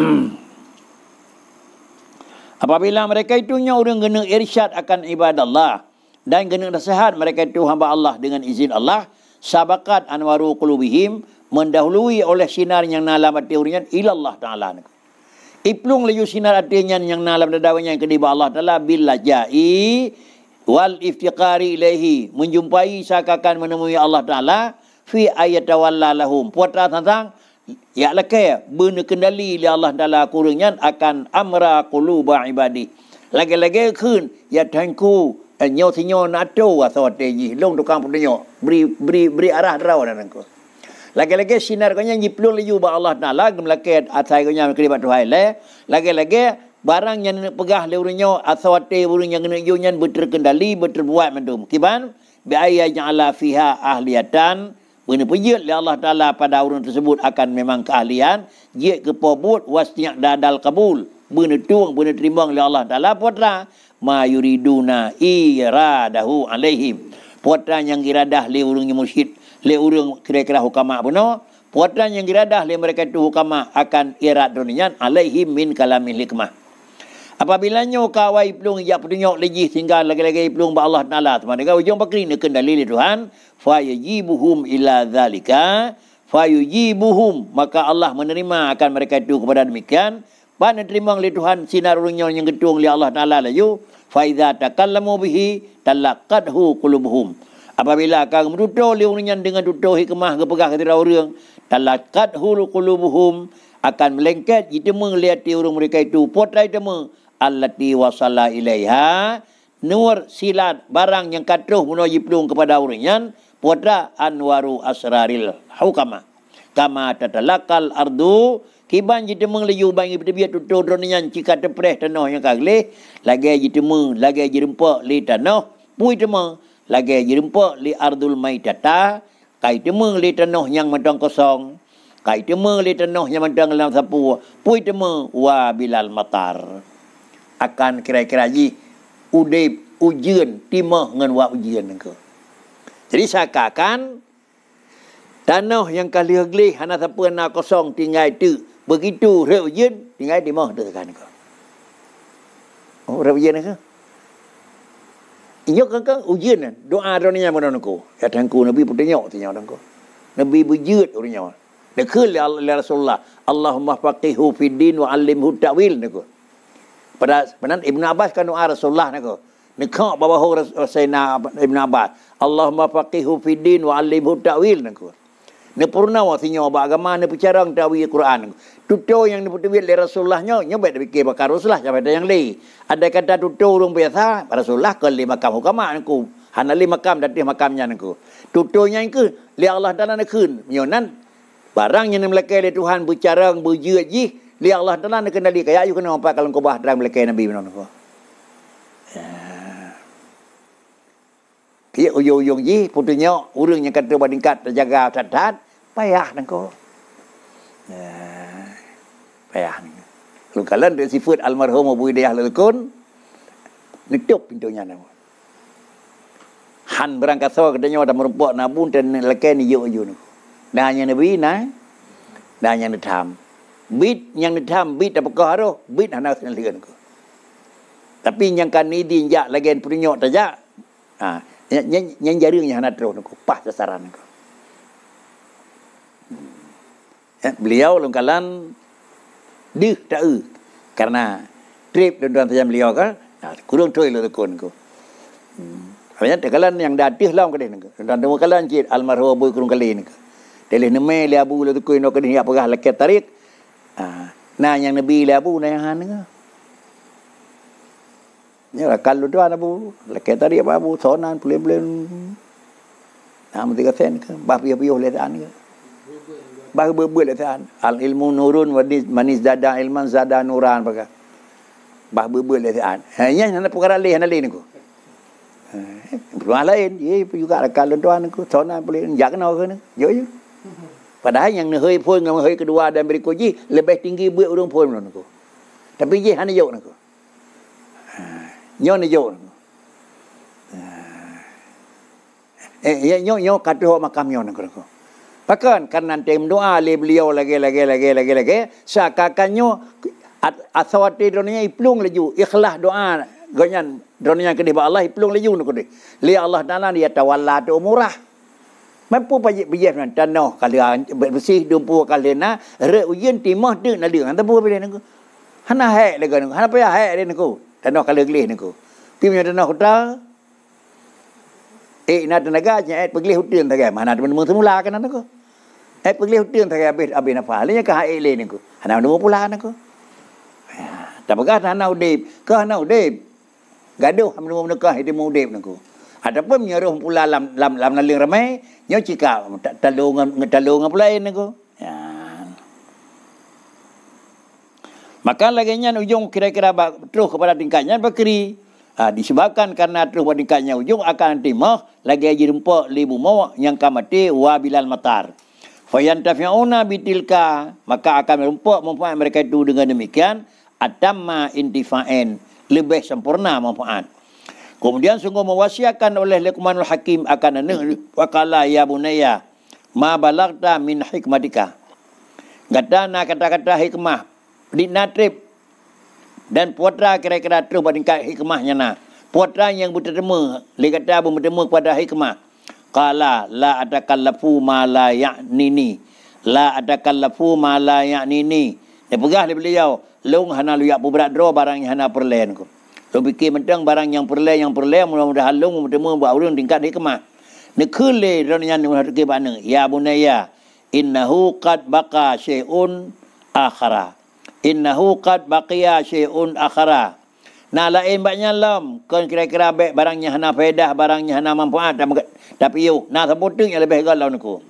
Apabila mereka itu nya orang kena irsyad akan ibadah Allah dan kena nasihat mereka itu hamba Allah dengan izin Allah sabakat anwaru qulubihim mendahului oleh sinar yang dalam hati urinya ilallah taala iplung leyu sinar artinya yang nalam dadawanya yang kedibah Allah taala billa jai wal iftiqari ilaihi menjumpai sakakan menemui Allah taala fi ayat lahum puata tentang ya lake bena kendali li Allah taala kurungnya akan amra quluba ibadi lagi-lagi kun ya tanku Eh, nyo si nyo na to wa so te ji long to arah draw lah na nangko lagi-lagi sinar konya ji plung leju Allah taala gemlake atai konya kribat tu eh. lagi-lagi barang yang pegah le urunyo asawate urunyo ngene yo nyen berterkendali berterbuat mendum kiban bi ayya ala fiha ahliatan Bina pujud li lah Allah Ta'ala pada orang tersebut akan memang keahlian. Jik kepobut wasniak dadal kabul. Bina tuang, bina terimbang li Allah Ta'ala. Puatlah ma yuriduna iradahu alaihim. Puatan yang iradah le urung yang kira-kira hukamah puno, puatan yang iradah mereka itu hukamah akan irad dunian alaihim min kalamin Apabila nyo kawai iplung ijak petunjuk lejih lagi-lagi iplung Allah Taala mereka ujung pakri ne kendali Tuhan fa yajibuhum ila zalika maka Allah menerima akan mereka itu kepada demikian Bana terima oleh Tuhan sinar runyo yang getung oleh Allah Taala la yu fa iza takallamu bihi talaqadhu qulubuhum. Apabila kang menduduk oleh urunyan dengan duduk hikmah kepegah ke tirau orang. Talakat hulu kulubuhum. Akan melengket. Kita melihat di urung mereka itu. Potai tema. Allati wasallah ilaiha. Nur silat barang yang katuh menuju pelung kepada urunyan. Potai anwaru asraril hukama. Kama tatalakal ardu. Kibang jitu mung mengleju bangi pada biar tu dronya nci cikat preh tanah yang kagli. Lagi jitu mung lagi jirumpa li tanah. Pui jitu meng, lagi jirumpa li ardul mai tata. Kai jitu meng li tanah yang matang kosong. Kai jitu meng li tanah yang matang dalam sapu. Pui jitu meng, wa bilal matar. Akan kira-kira ji, udib ujian timah dengan wa ujian ke. Jadi saya katakan, Tanah yang kali hegli hana sapa nak kosong tinggal itu begitu revision tinggal di mah dekan ko oh revision ke inyo kan kan ujian doa ronya mana ko ya tangku nabi putenyo tinya orang ko nabi bujut urinya de kele allah rasulullah allahumma faqihu fi din wa allimhu tawil ko pada penan ibnu abbas kan doa rasulullah ko ni ka bawa ho rasaina ibnu abbas allahumma faqihu fi din wa allimhu tawil ko Ne purna wa sinyo ba agama ne pucarang tawi Quran. Tuto yang ne putu le Rasulullahnya nyo be be ba Rasulullah sampai ada yang lain. Ada kata tuto urung biasa Rasulullah ke le makam hukama anku. Hana le makam dan dia makamnya anku. Tuto nya ke le Allah dana ne kun. Nyo nan barang yang ne melekai le Tuhan bucarang bujuat ji le Allah dana ne kenali kaya ayu kena ompa kalau kubah dalam terang melekai Nabi binon ko. Ya. Pi uyu-uyung ji putunya urung yang kata badingkat terjaga tat payah nak kau. Nah, ya, payah. Kalau kalian dia sifat almarhum Abu Idayah lelukun, nutup pintunya nama. Han berangkat so katanya ada merupak nabun dan lelaki ni yuk yuk. Dan hanya nabi na, dan hanya nitham. Bit yang nitham, bid apa kau haruh, bit hana senilikan ku. Tapi yang kan ni di injak lagi yang punya nyok tajak, ha, yang jaringnya hana terus ku, pas sasaran ku. Ya, beliau dalam kalan tak er. Karena trip dan dalam tajam beliau kan, ha, nah, kurung tu ilah tekun ko. Hmm. Hanya tekalan yang datih lah kadeh nengko. Dan temu kalan cik almarhum abu kurung kali nengko. Telih nama le abu ilah tekun nengko kadeh apa kah lekat tarik. Ha, nah yang nabi le abu na yang hanengko. Ya, lah, kalau tu abu lekat tarik apa abu sonan pulen pulen. Nah, mesti kesen ke? Bapa-bapa oleh anak baru berbuat lah tuan. Al ilmu nurun manis, manis dada ilman zada nuran pakai. Bah berbuat lah tuan. Hanya nak perkara leh nak leh ha, ni ku. Perumahan lain, ye juga ada lah kalun tuan ku. Sona boleh, jaga nak ke ni. Yo yo. Padahal yang nehoi pun dengan nehoi kedua dan berikut je, lebih tinggi buat urung pun ni ku. Tapi je hanya jauh ni ku. Ha, nyo ni jauh ni ku. Ha. Eh, nyo, nyo, kata orang makam nyo ni ku. Bahkan kanan nanti doa le beliau lagi lagi lagi lagi lagi. Sakakanyo asawat di dunia iplung leju ikhlas doa ganyan dunia ke di Allah iplung leju nak di. Li Allah nana dia tawalla tu murah. Mampu pajak bijak dan tanah kali ah, bersih dumpu kali na re ujian timah de na dia. Hantu pun nak. Hana hek lagi nak. Hana payah hek dia nak. Tanah kali gelih nak. Timnya tanah hutan. Eh nak tenaga je eh pergi hutan tak kan. Mana teman-teman semula kan anak Eh pergi hutan tak habis habis nak faham ni ke hak elen aku. Ana nak pula anak aku. Ya, tak bagas nak udip. Ke nak udip. Gaduh hamun mau nak hidup udip nak aku. Adapun menyeruh pula lam lam lam naling ramai nyo cika talung ngedalung pula ini aku. Ya. Maka lagi nyan ujung kira-kira terus kepada tingkatnya bakri. Ha, disebabkan kerana terus meningkatnya hujung akan timah lagi aji rempa libu mawak yang kamati wabilal matar. Fayan tafya'una bitilka maka akan merempa manfaat mereka itu dengan demikian atamma intifa'in lebih sempurna manfaat. Kemudian sungguh mewasiakan oleh Lekumanul Hakim akan anak wakala ya bunaya ma balagta min hikmatika. Gadana kata-kata hikmah di natrip dan puatra kira-kira terus berdekat hikmahnya nak. Puatra yang bertemu, dia kata bertemu kepada hikmah. Kala la adakan lafu ma la ya'nini. La adakan lafu ma la ya'nini. Dia pegah dia beliau. Lung hana luyak puberat dro barang yang hana perlain ku. Lu fikir mentang barang yang perlain yang perlain mudah-mudahan lung bertemu buat ulung tingkat hikmah. Ni kele ronyan yang mudah-mudahan ke Ya bunaya. Innahu qad baka syai'un akhara innahu qad baqiya syai'un akhara nah lain baknya lam kon kira-kira baik barangnya hana faedah barangnya hana manfaat dan tapi yo nah sebutin yang lebih galau niku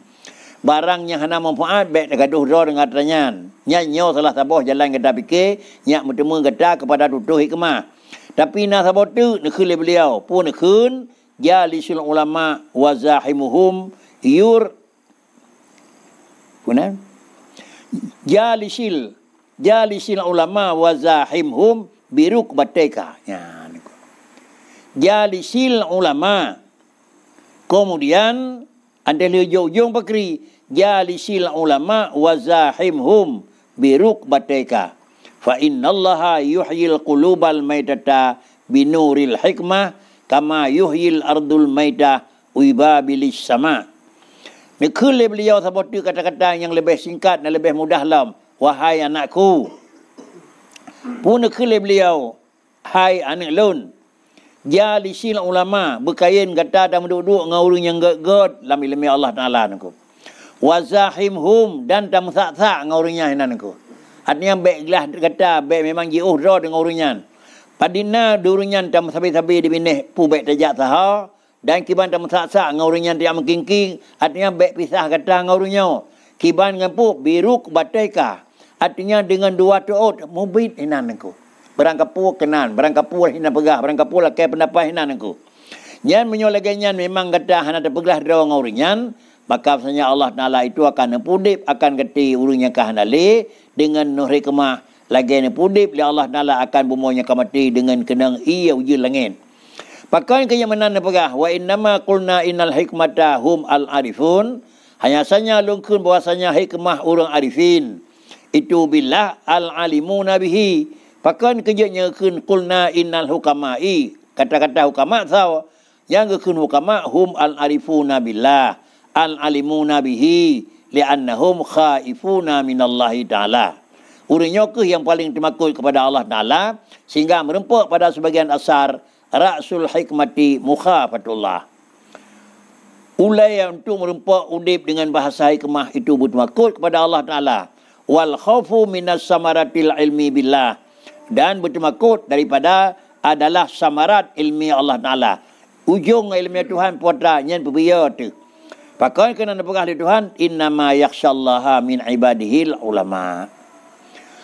barangnya hana manfaat baik dah gaduh ro dengan tanyan nya nyo salah sabah jalan kita fikir nya mutemu kita kepada tutuh hikmah tapi na sabotu nekhul beliau pun nekhun jalisul ulama wa zahimuhum yur punan jalisil jalisil ulama wa zahimhum biruk bateka. Ya. Jalisil ulama. Kemudian ada lihat ujung-ujung pakri. Jalisil ulama wazahim hum biruk bateka. Ya, Fa inna Allah yuhil qulub al maitata binuril hikmah kama yuhil ardul maitah uibabilis sama. Ini kelebih beliau sebut kata-kata yang lebih singkat dan lebih mudah lah. Wahai anakku. Puna kele beliau. Hai anak lun. Ya di sila ulama. Berkain kata dan duduk-duduk dengan orang yang gegot. Lami lami Allah Ta'ala anakku. Wazahim hum dan tak mesak-sak dengan orang yang ini anakku. Artinya baiklah kata baik memang di uhrah dengan orang yang. Padina durunya tak sabi-sabi di binih pu baik tajak sahar. Dan kiban tak mesak-sak dengan orang yang tiap mengkingking. Artinya baik pisah kata dengan orang yang. Kiban dengan pu biruk bataikah. Artinya dengan dua tu out oh, mubit hinan aku. Barang kapu kenan, barang kapu hina pegah, barang kapu lah kayak pendapat hinan aku. Nyan menyolegenyan memang kata hana terpeglah dawang orang nyan. Maka sebenarnya Allah Ta'ala itu akan nepudip, akan keti urungnya kahanali dengan nuhri kemah. Lagi ini pudip, li Allah Ta'ala akan bumuanya kamati dengan kenang iya uji langit. Pakai kaya menan pegah, wa innama kulna innal hikmata hum al-arifun. Hanya sanya lungkun bahasanya hikmah orang arifin itu bila al alimuna bihi pakan kejeknya kun kulna inal hukama'i kata-kata hukama saw yang kun hukama hum al arifuna billah al alimuna bihi li annahum khaifuna minallahi taala urinyo ke yang paling termakul kepada Allah taala sehingga merempok pada sebagian asar rasul hikmati fatullah, Ulai yang tu merempak udib dengan bahasa hikmah itu bertemakul kepada Allah Ta'ala wal khawfu minas samaratil ilmi billah dan bertemakut daripada adalah samarat ilmi Allah Taala ujung ilmu Tuhan puata nyen pebiya tu pakai kena nepegah di Tuhan Inna ma yakhshallaha min ibadihil ulama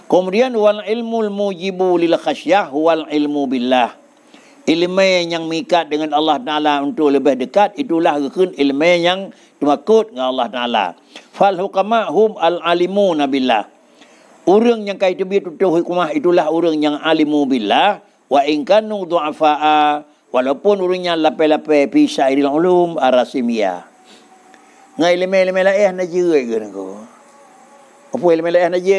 kemudian wal ilmul mujibu lil khasyah wal ilmu billah ilmu yang mengikat dengan Allah Taala untuk lebih dekat itulah rekun ilmu yang temakut dengan Allah Taala fal hukama hum al alimu nabillah orang yang kait bi tu hukumah itulah orang yang alimu billah wa in kanu du'afa walaupun urunya lape-lape fi syairil ulum arasimia ngai leme leme la eh naji ge ge ko apo leme la eh naji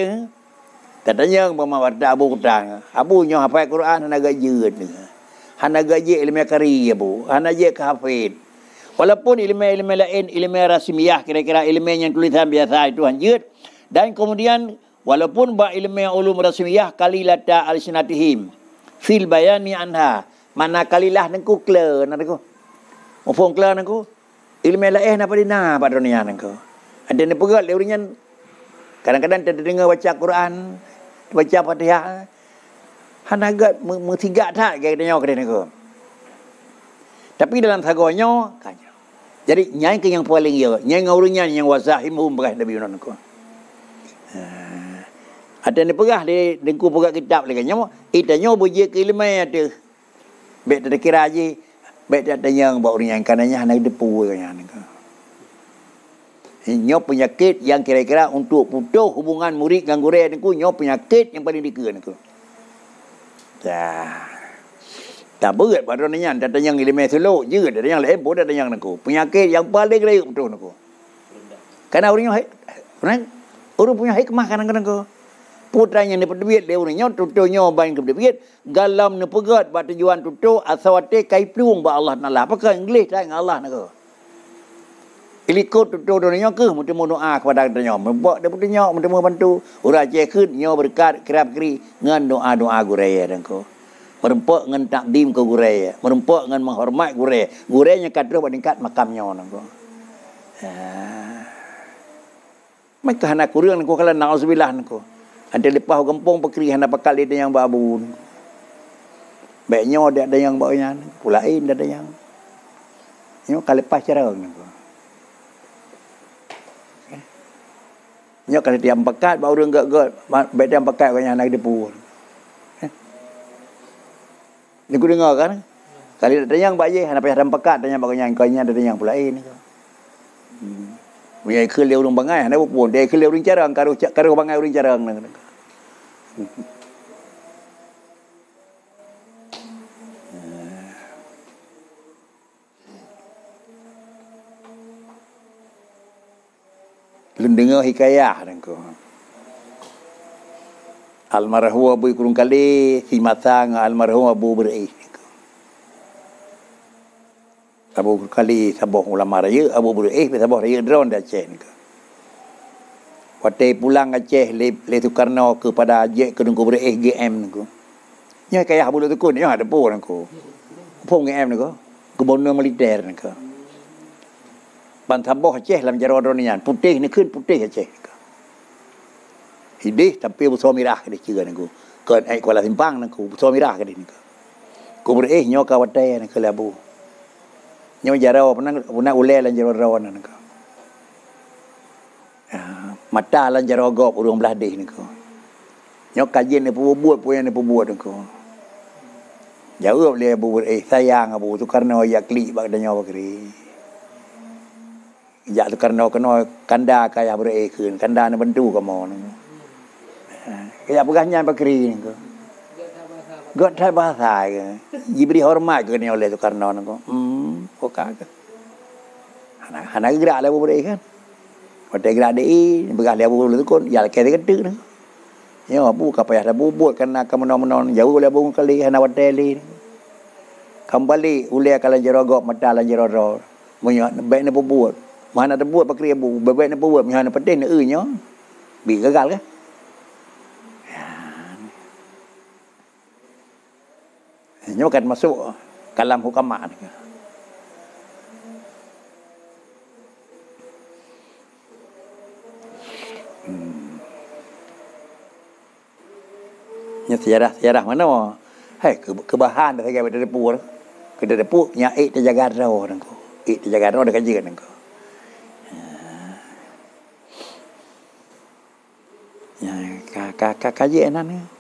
katanya mama warta abu kutang abu nyo hafal quran naga jeut ni hanaga je ilmu kari abu hanaga je kafir Walaupun ilmu-ilmu lain, ilmu rasmiyah kira-kira ilmu yang tulisan biasa itu hanjut. Dan kemudian walaupun ba ilmu ulum rasmiah kalilata alsinatihim fil bayani anha mana kalilah nengku kle nengku mufung kle nengku ilmu lain napa dina pada dunia nengku ada ni pegal leurnya kadang-kadang terdengar baca Quran baca Fatihah hanagat mesti gak tak gaya nyok dia nengku tapi dalam sagonyo kanya jadi nyai ke yang paling ya. Nyai ngaurunya nyai yang wazahimum berah Nabi Yunan ko. Eh, ada ni perah di dengku perah kitab lagi. Nyamu, eh, ita nyau buji kelima ya tu. Bet ada kira aje. Bet ada yang bau yang kananya hanai depu kanya eh, ko. Nyo penyakit yang kira-kira untuk putus hubungan murid dengan guru ni ko nyo penyakit yang paling dikira ni ko. Dah. Tak berat pada orang nanyang. Datang yang ilmu seluk je. Datang yang lebo, datang yang naku. Penyakit yang paling layak betul naku. Kerana orang yang orang, orang punya hikmah kadang-kadang kau. Putra yang dapat duit, dia orang yang tutu nyobain ke duit. Galam ni pegat buat tujuan tutu Asawate kai peluang bawa Allah nalah. Apakah Inggeris tak dengan Allah naku? Ilikut tutup dia nyok ke? Mertemu doa kepada orang yang Membuat dapat putih nyok, mertemu bantu. Orang cekut, nyok berkat, kerap kiri. ngan doa-doa gurai ya dengan merempok dengan takdim ke gurai ya. merempok dengan menghormat gurai gurai yang kadro peningkat makamnya orang tu ha. mai tahan aku rian aku kala nauzubillah aku ada lepas gempong pekeri hana pakal dia yang babun baiknya dia ada yang baunya pula lain ada yang ini kala lepas cara aku eh. Nyok kalau dia empakat, baru enggak gol. Baik dia empakat, kau yang nak dia pukul. Ni aku dengar kan. Kali nak tanya Pak ye. nak payah pekat tanya Pak Kenyang. Kau ada tanya pula eh ni. Hmm. Punya ikhlas dia orang bangai. Dia pun. Dia ikhlas orang carang. Kalau bangai orang carang. Hmm. Belum dengar hikayah dengan kau almarhum Abu Kurung Kali matang almarhum Abu Berai Abu Kurung Kali sabah ulama raya Abu Berai pe sabah raya dron dah chain ke Wate pulang Aceh le le tukarno kepada Ajek ke Dungku Berai GM ko Nya kaya abu tu kun ada pun ko Pung GM ko gubernur militer ko Bantabah Aceh lam jarodronian putih ni kun putih Aceh ko Idih tapi usah mirah kini kira ni ku. Kau naik kuala simpang ni ku. Usah mirah kini ni ku. Ku beri nyok kawat daya ni kelabu. Nyok jarawa pun nak puna ulel lan jarawa rawan ni ku. Mata lan jarawa gop urung belah dih ni ku. Nyok kajian ni pubuat pun yang ni pubuat ni ku. Jawab dia abu berih eh, sayang abu. Itu kerana ia klik bagi nyawa kiri. Ya tu kerana kena kanda kaya berih eh, kan. kanda ni bentuk kamu ni. Kayak pegangnya bakri ni ko. Gak tak bahasa. Diberi hormat ke ni oleh Soekarno ni ko. Hmm, kok kagak. Hanya hana gerak lah bubur ini kan. Kota gerak di ini, eh, begah lihat bubur itu kan, ya lekai dekat dek ni. Ya, apa kapa ya dah bubur kan lah nak kamu nong nong, jauh boleh bubur kali, hana wadeli. Kembali, uli akan jerogok, mata lah jerogok. Mungkin baik ni bubur. Mana ada buat pakai ribu, baik ni bubur, mungkin ada pedih ni, ni. Eh, Bih gagal kan? Ini bukan masuk kalam hukama. Hmm. Ini sejarah sejarah mana? Hei, ke, kebahan dah sampai dari pur. Ke dari pur, ni ait dia jaga roh orang ko. jaga roh dia kerja dengan ko. Ya. ya, ka ka ka enak lah ni.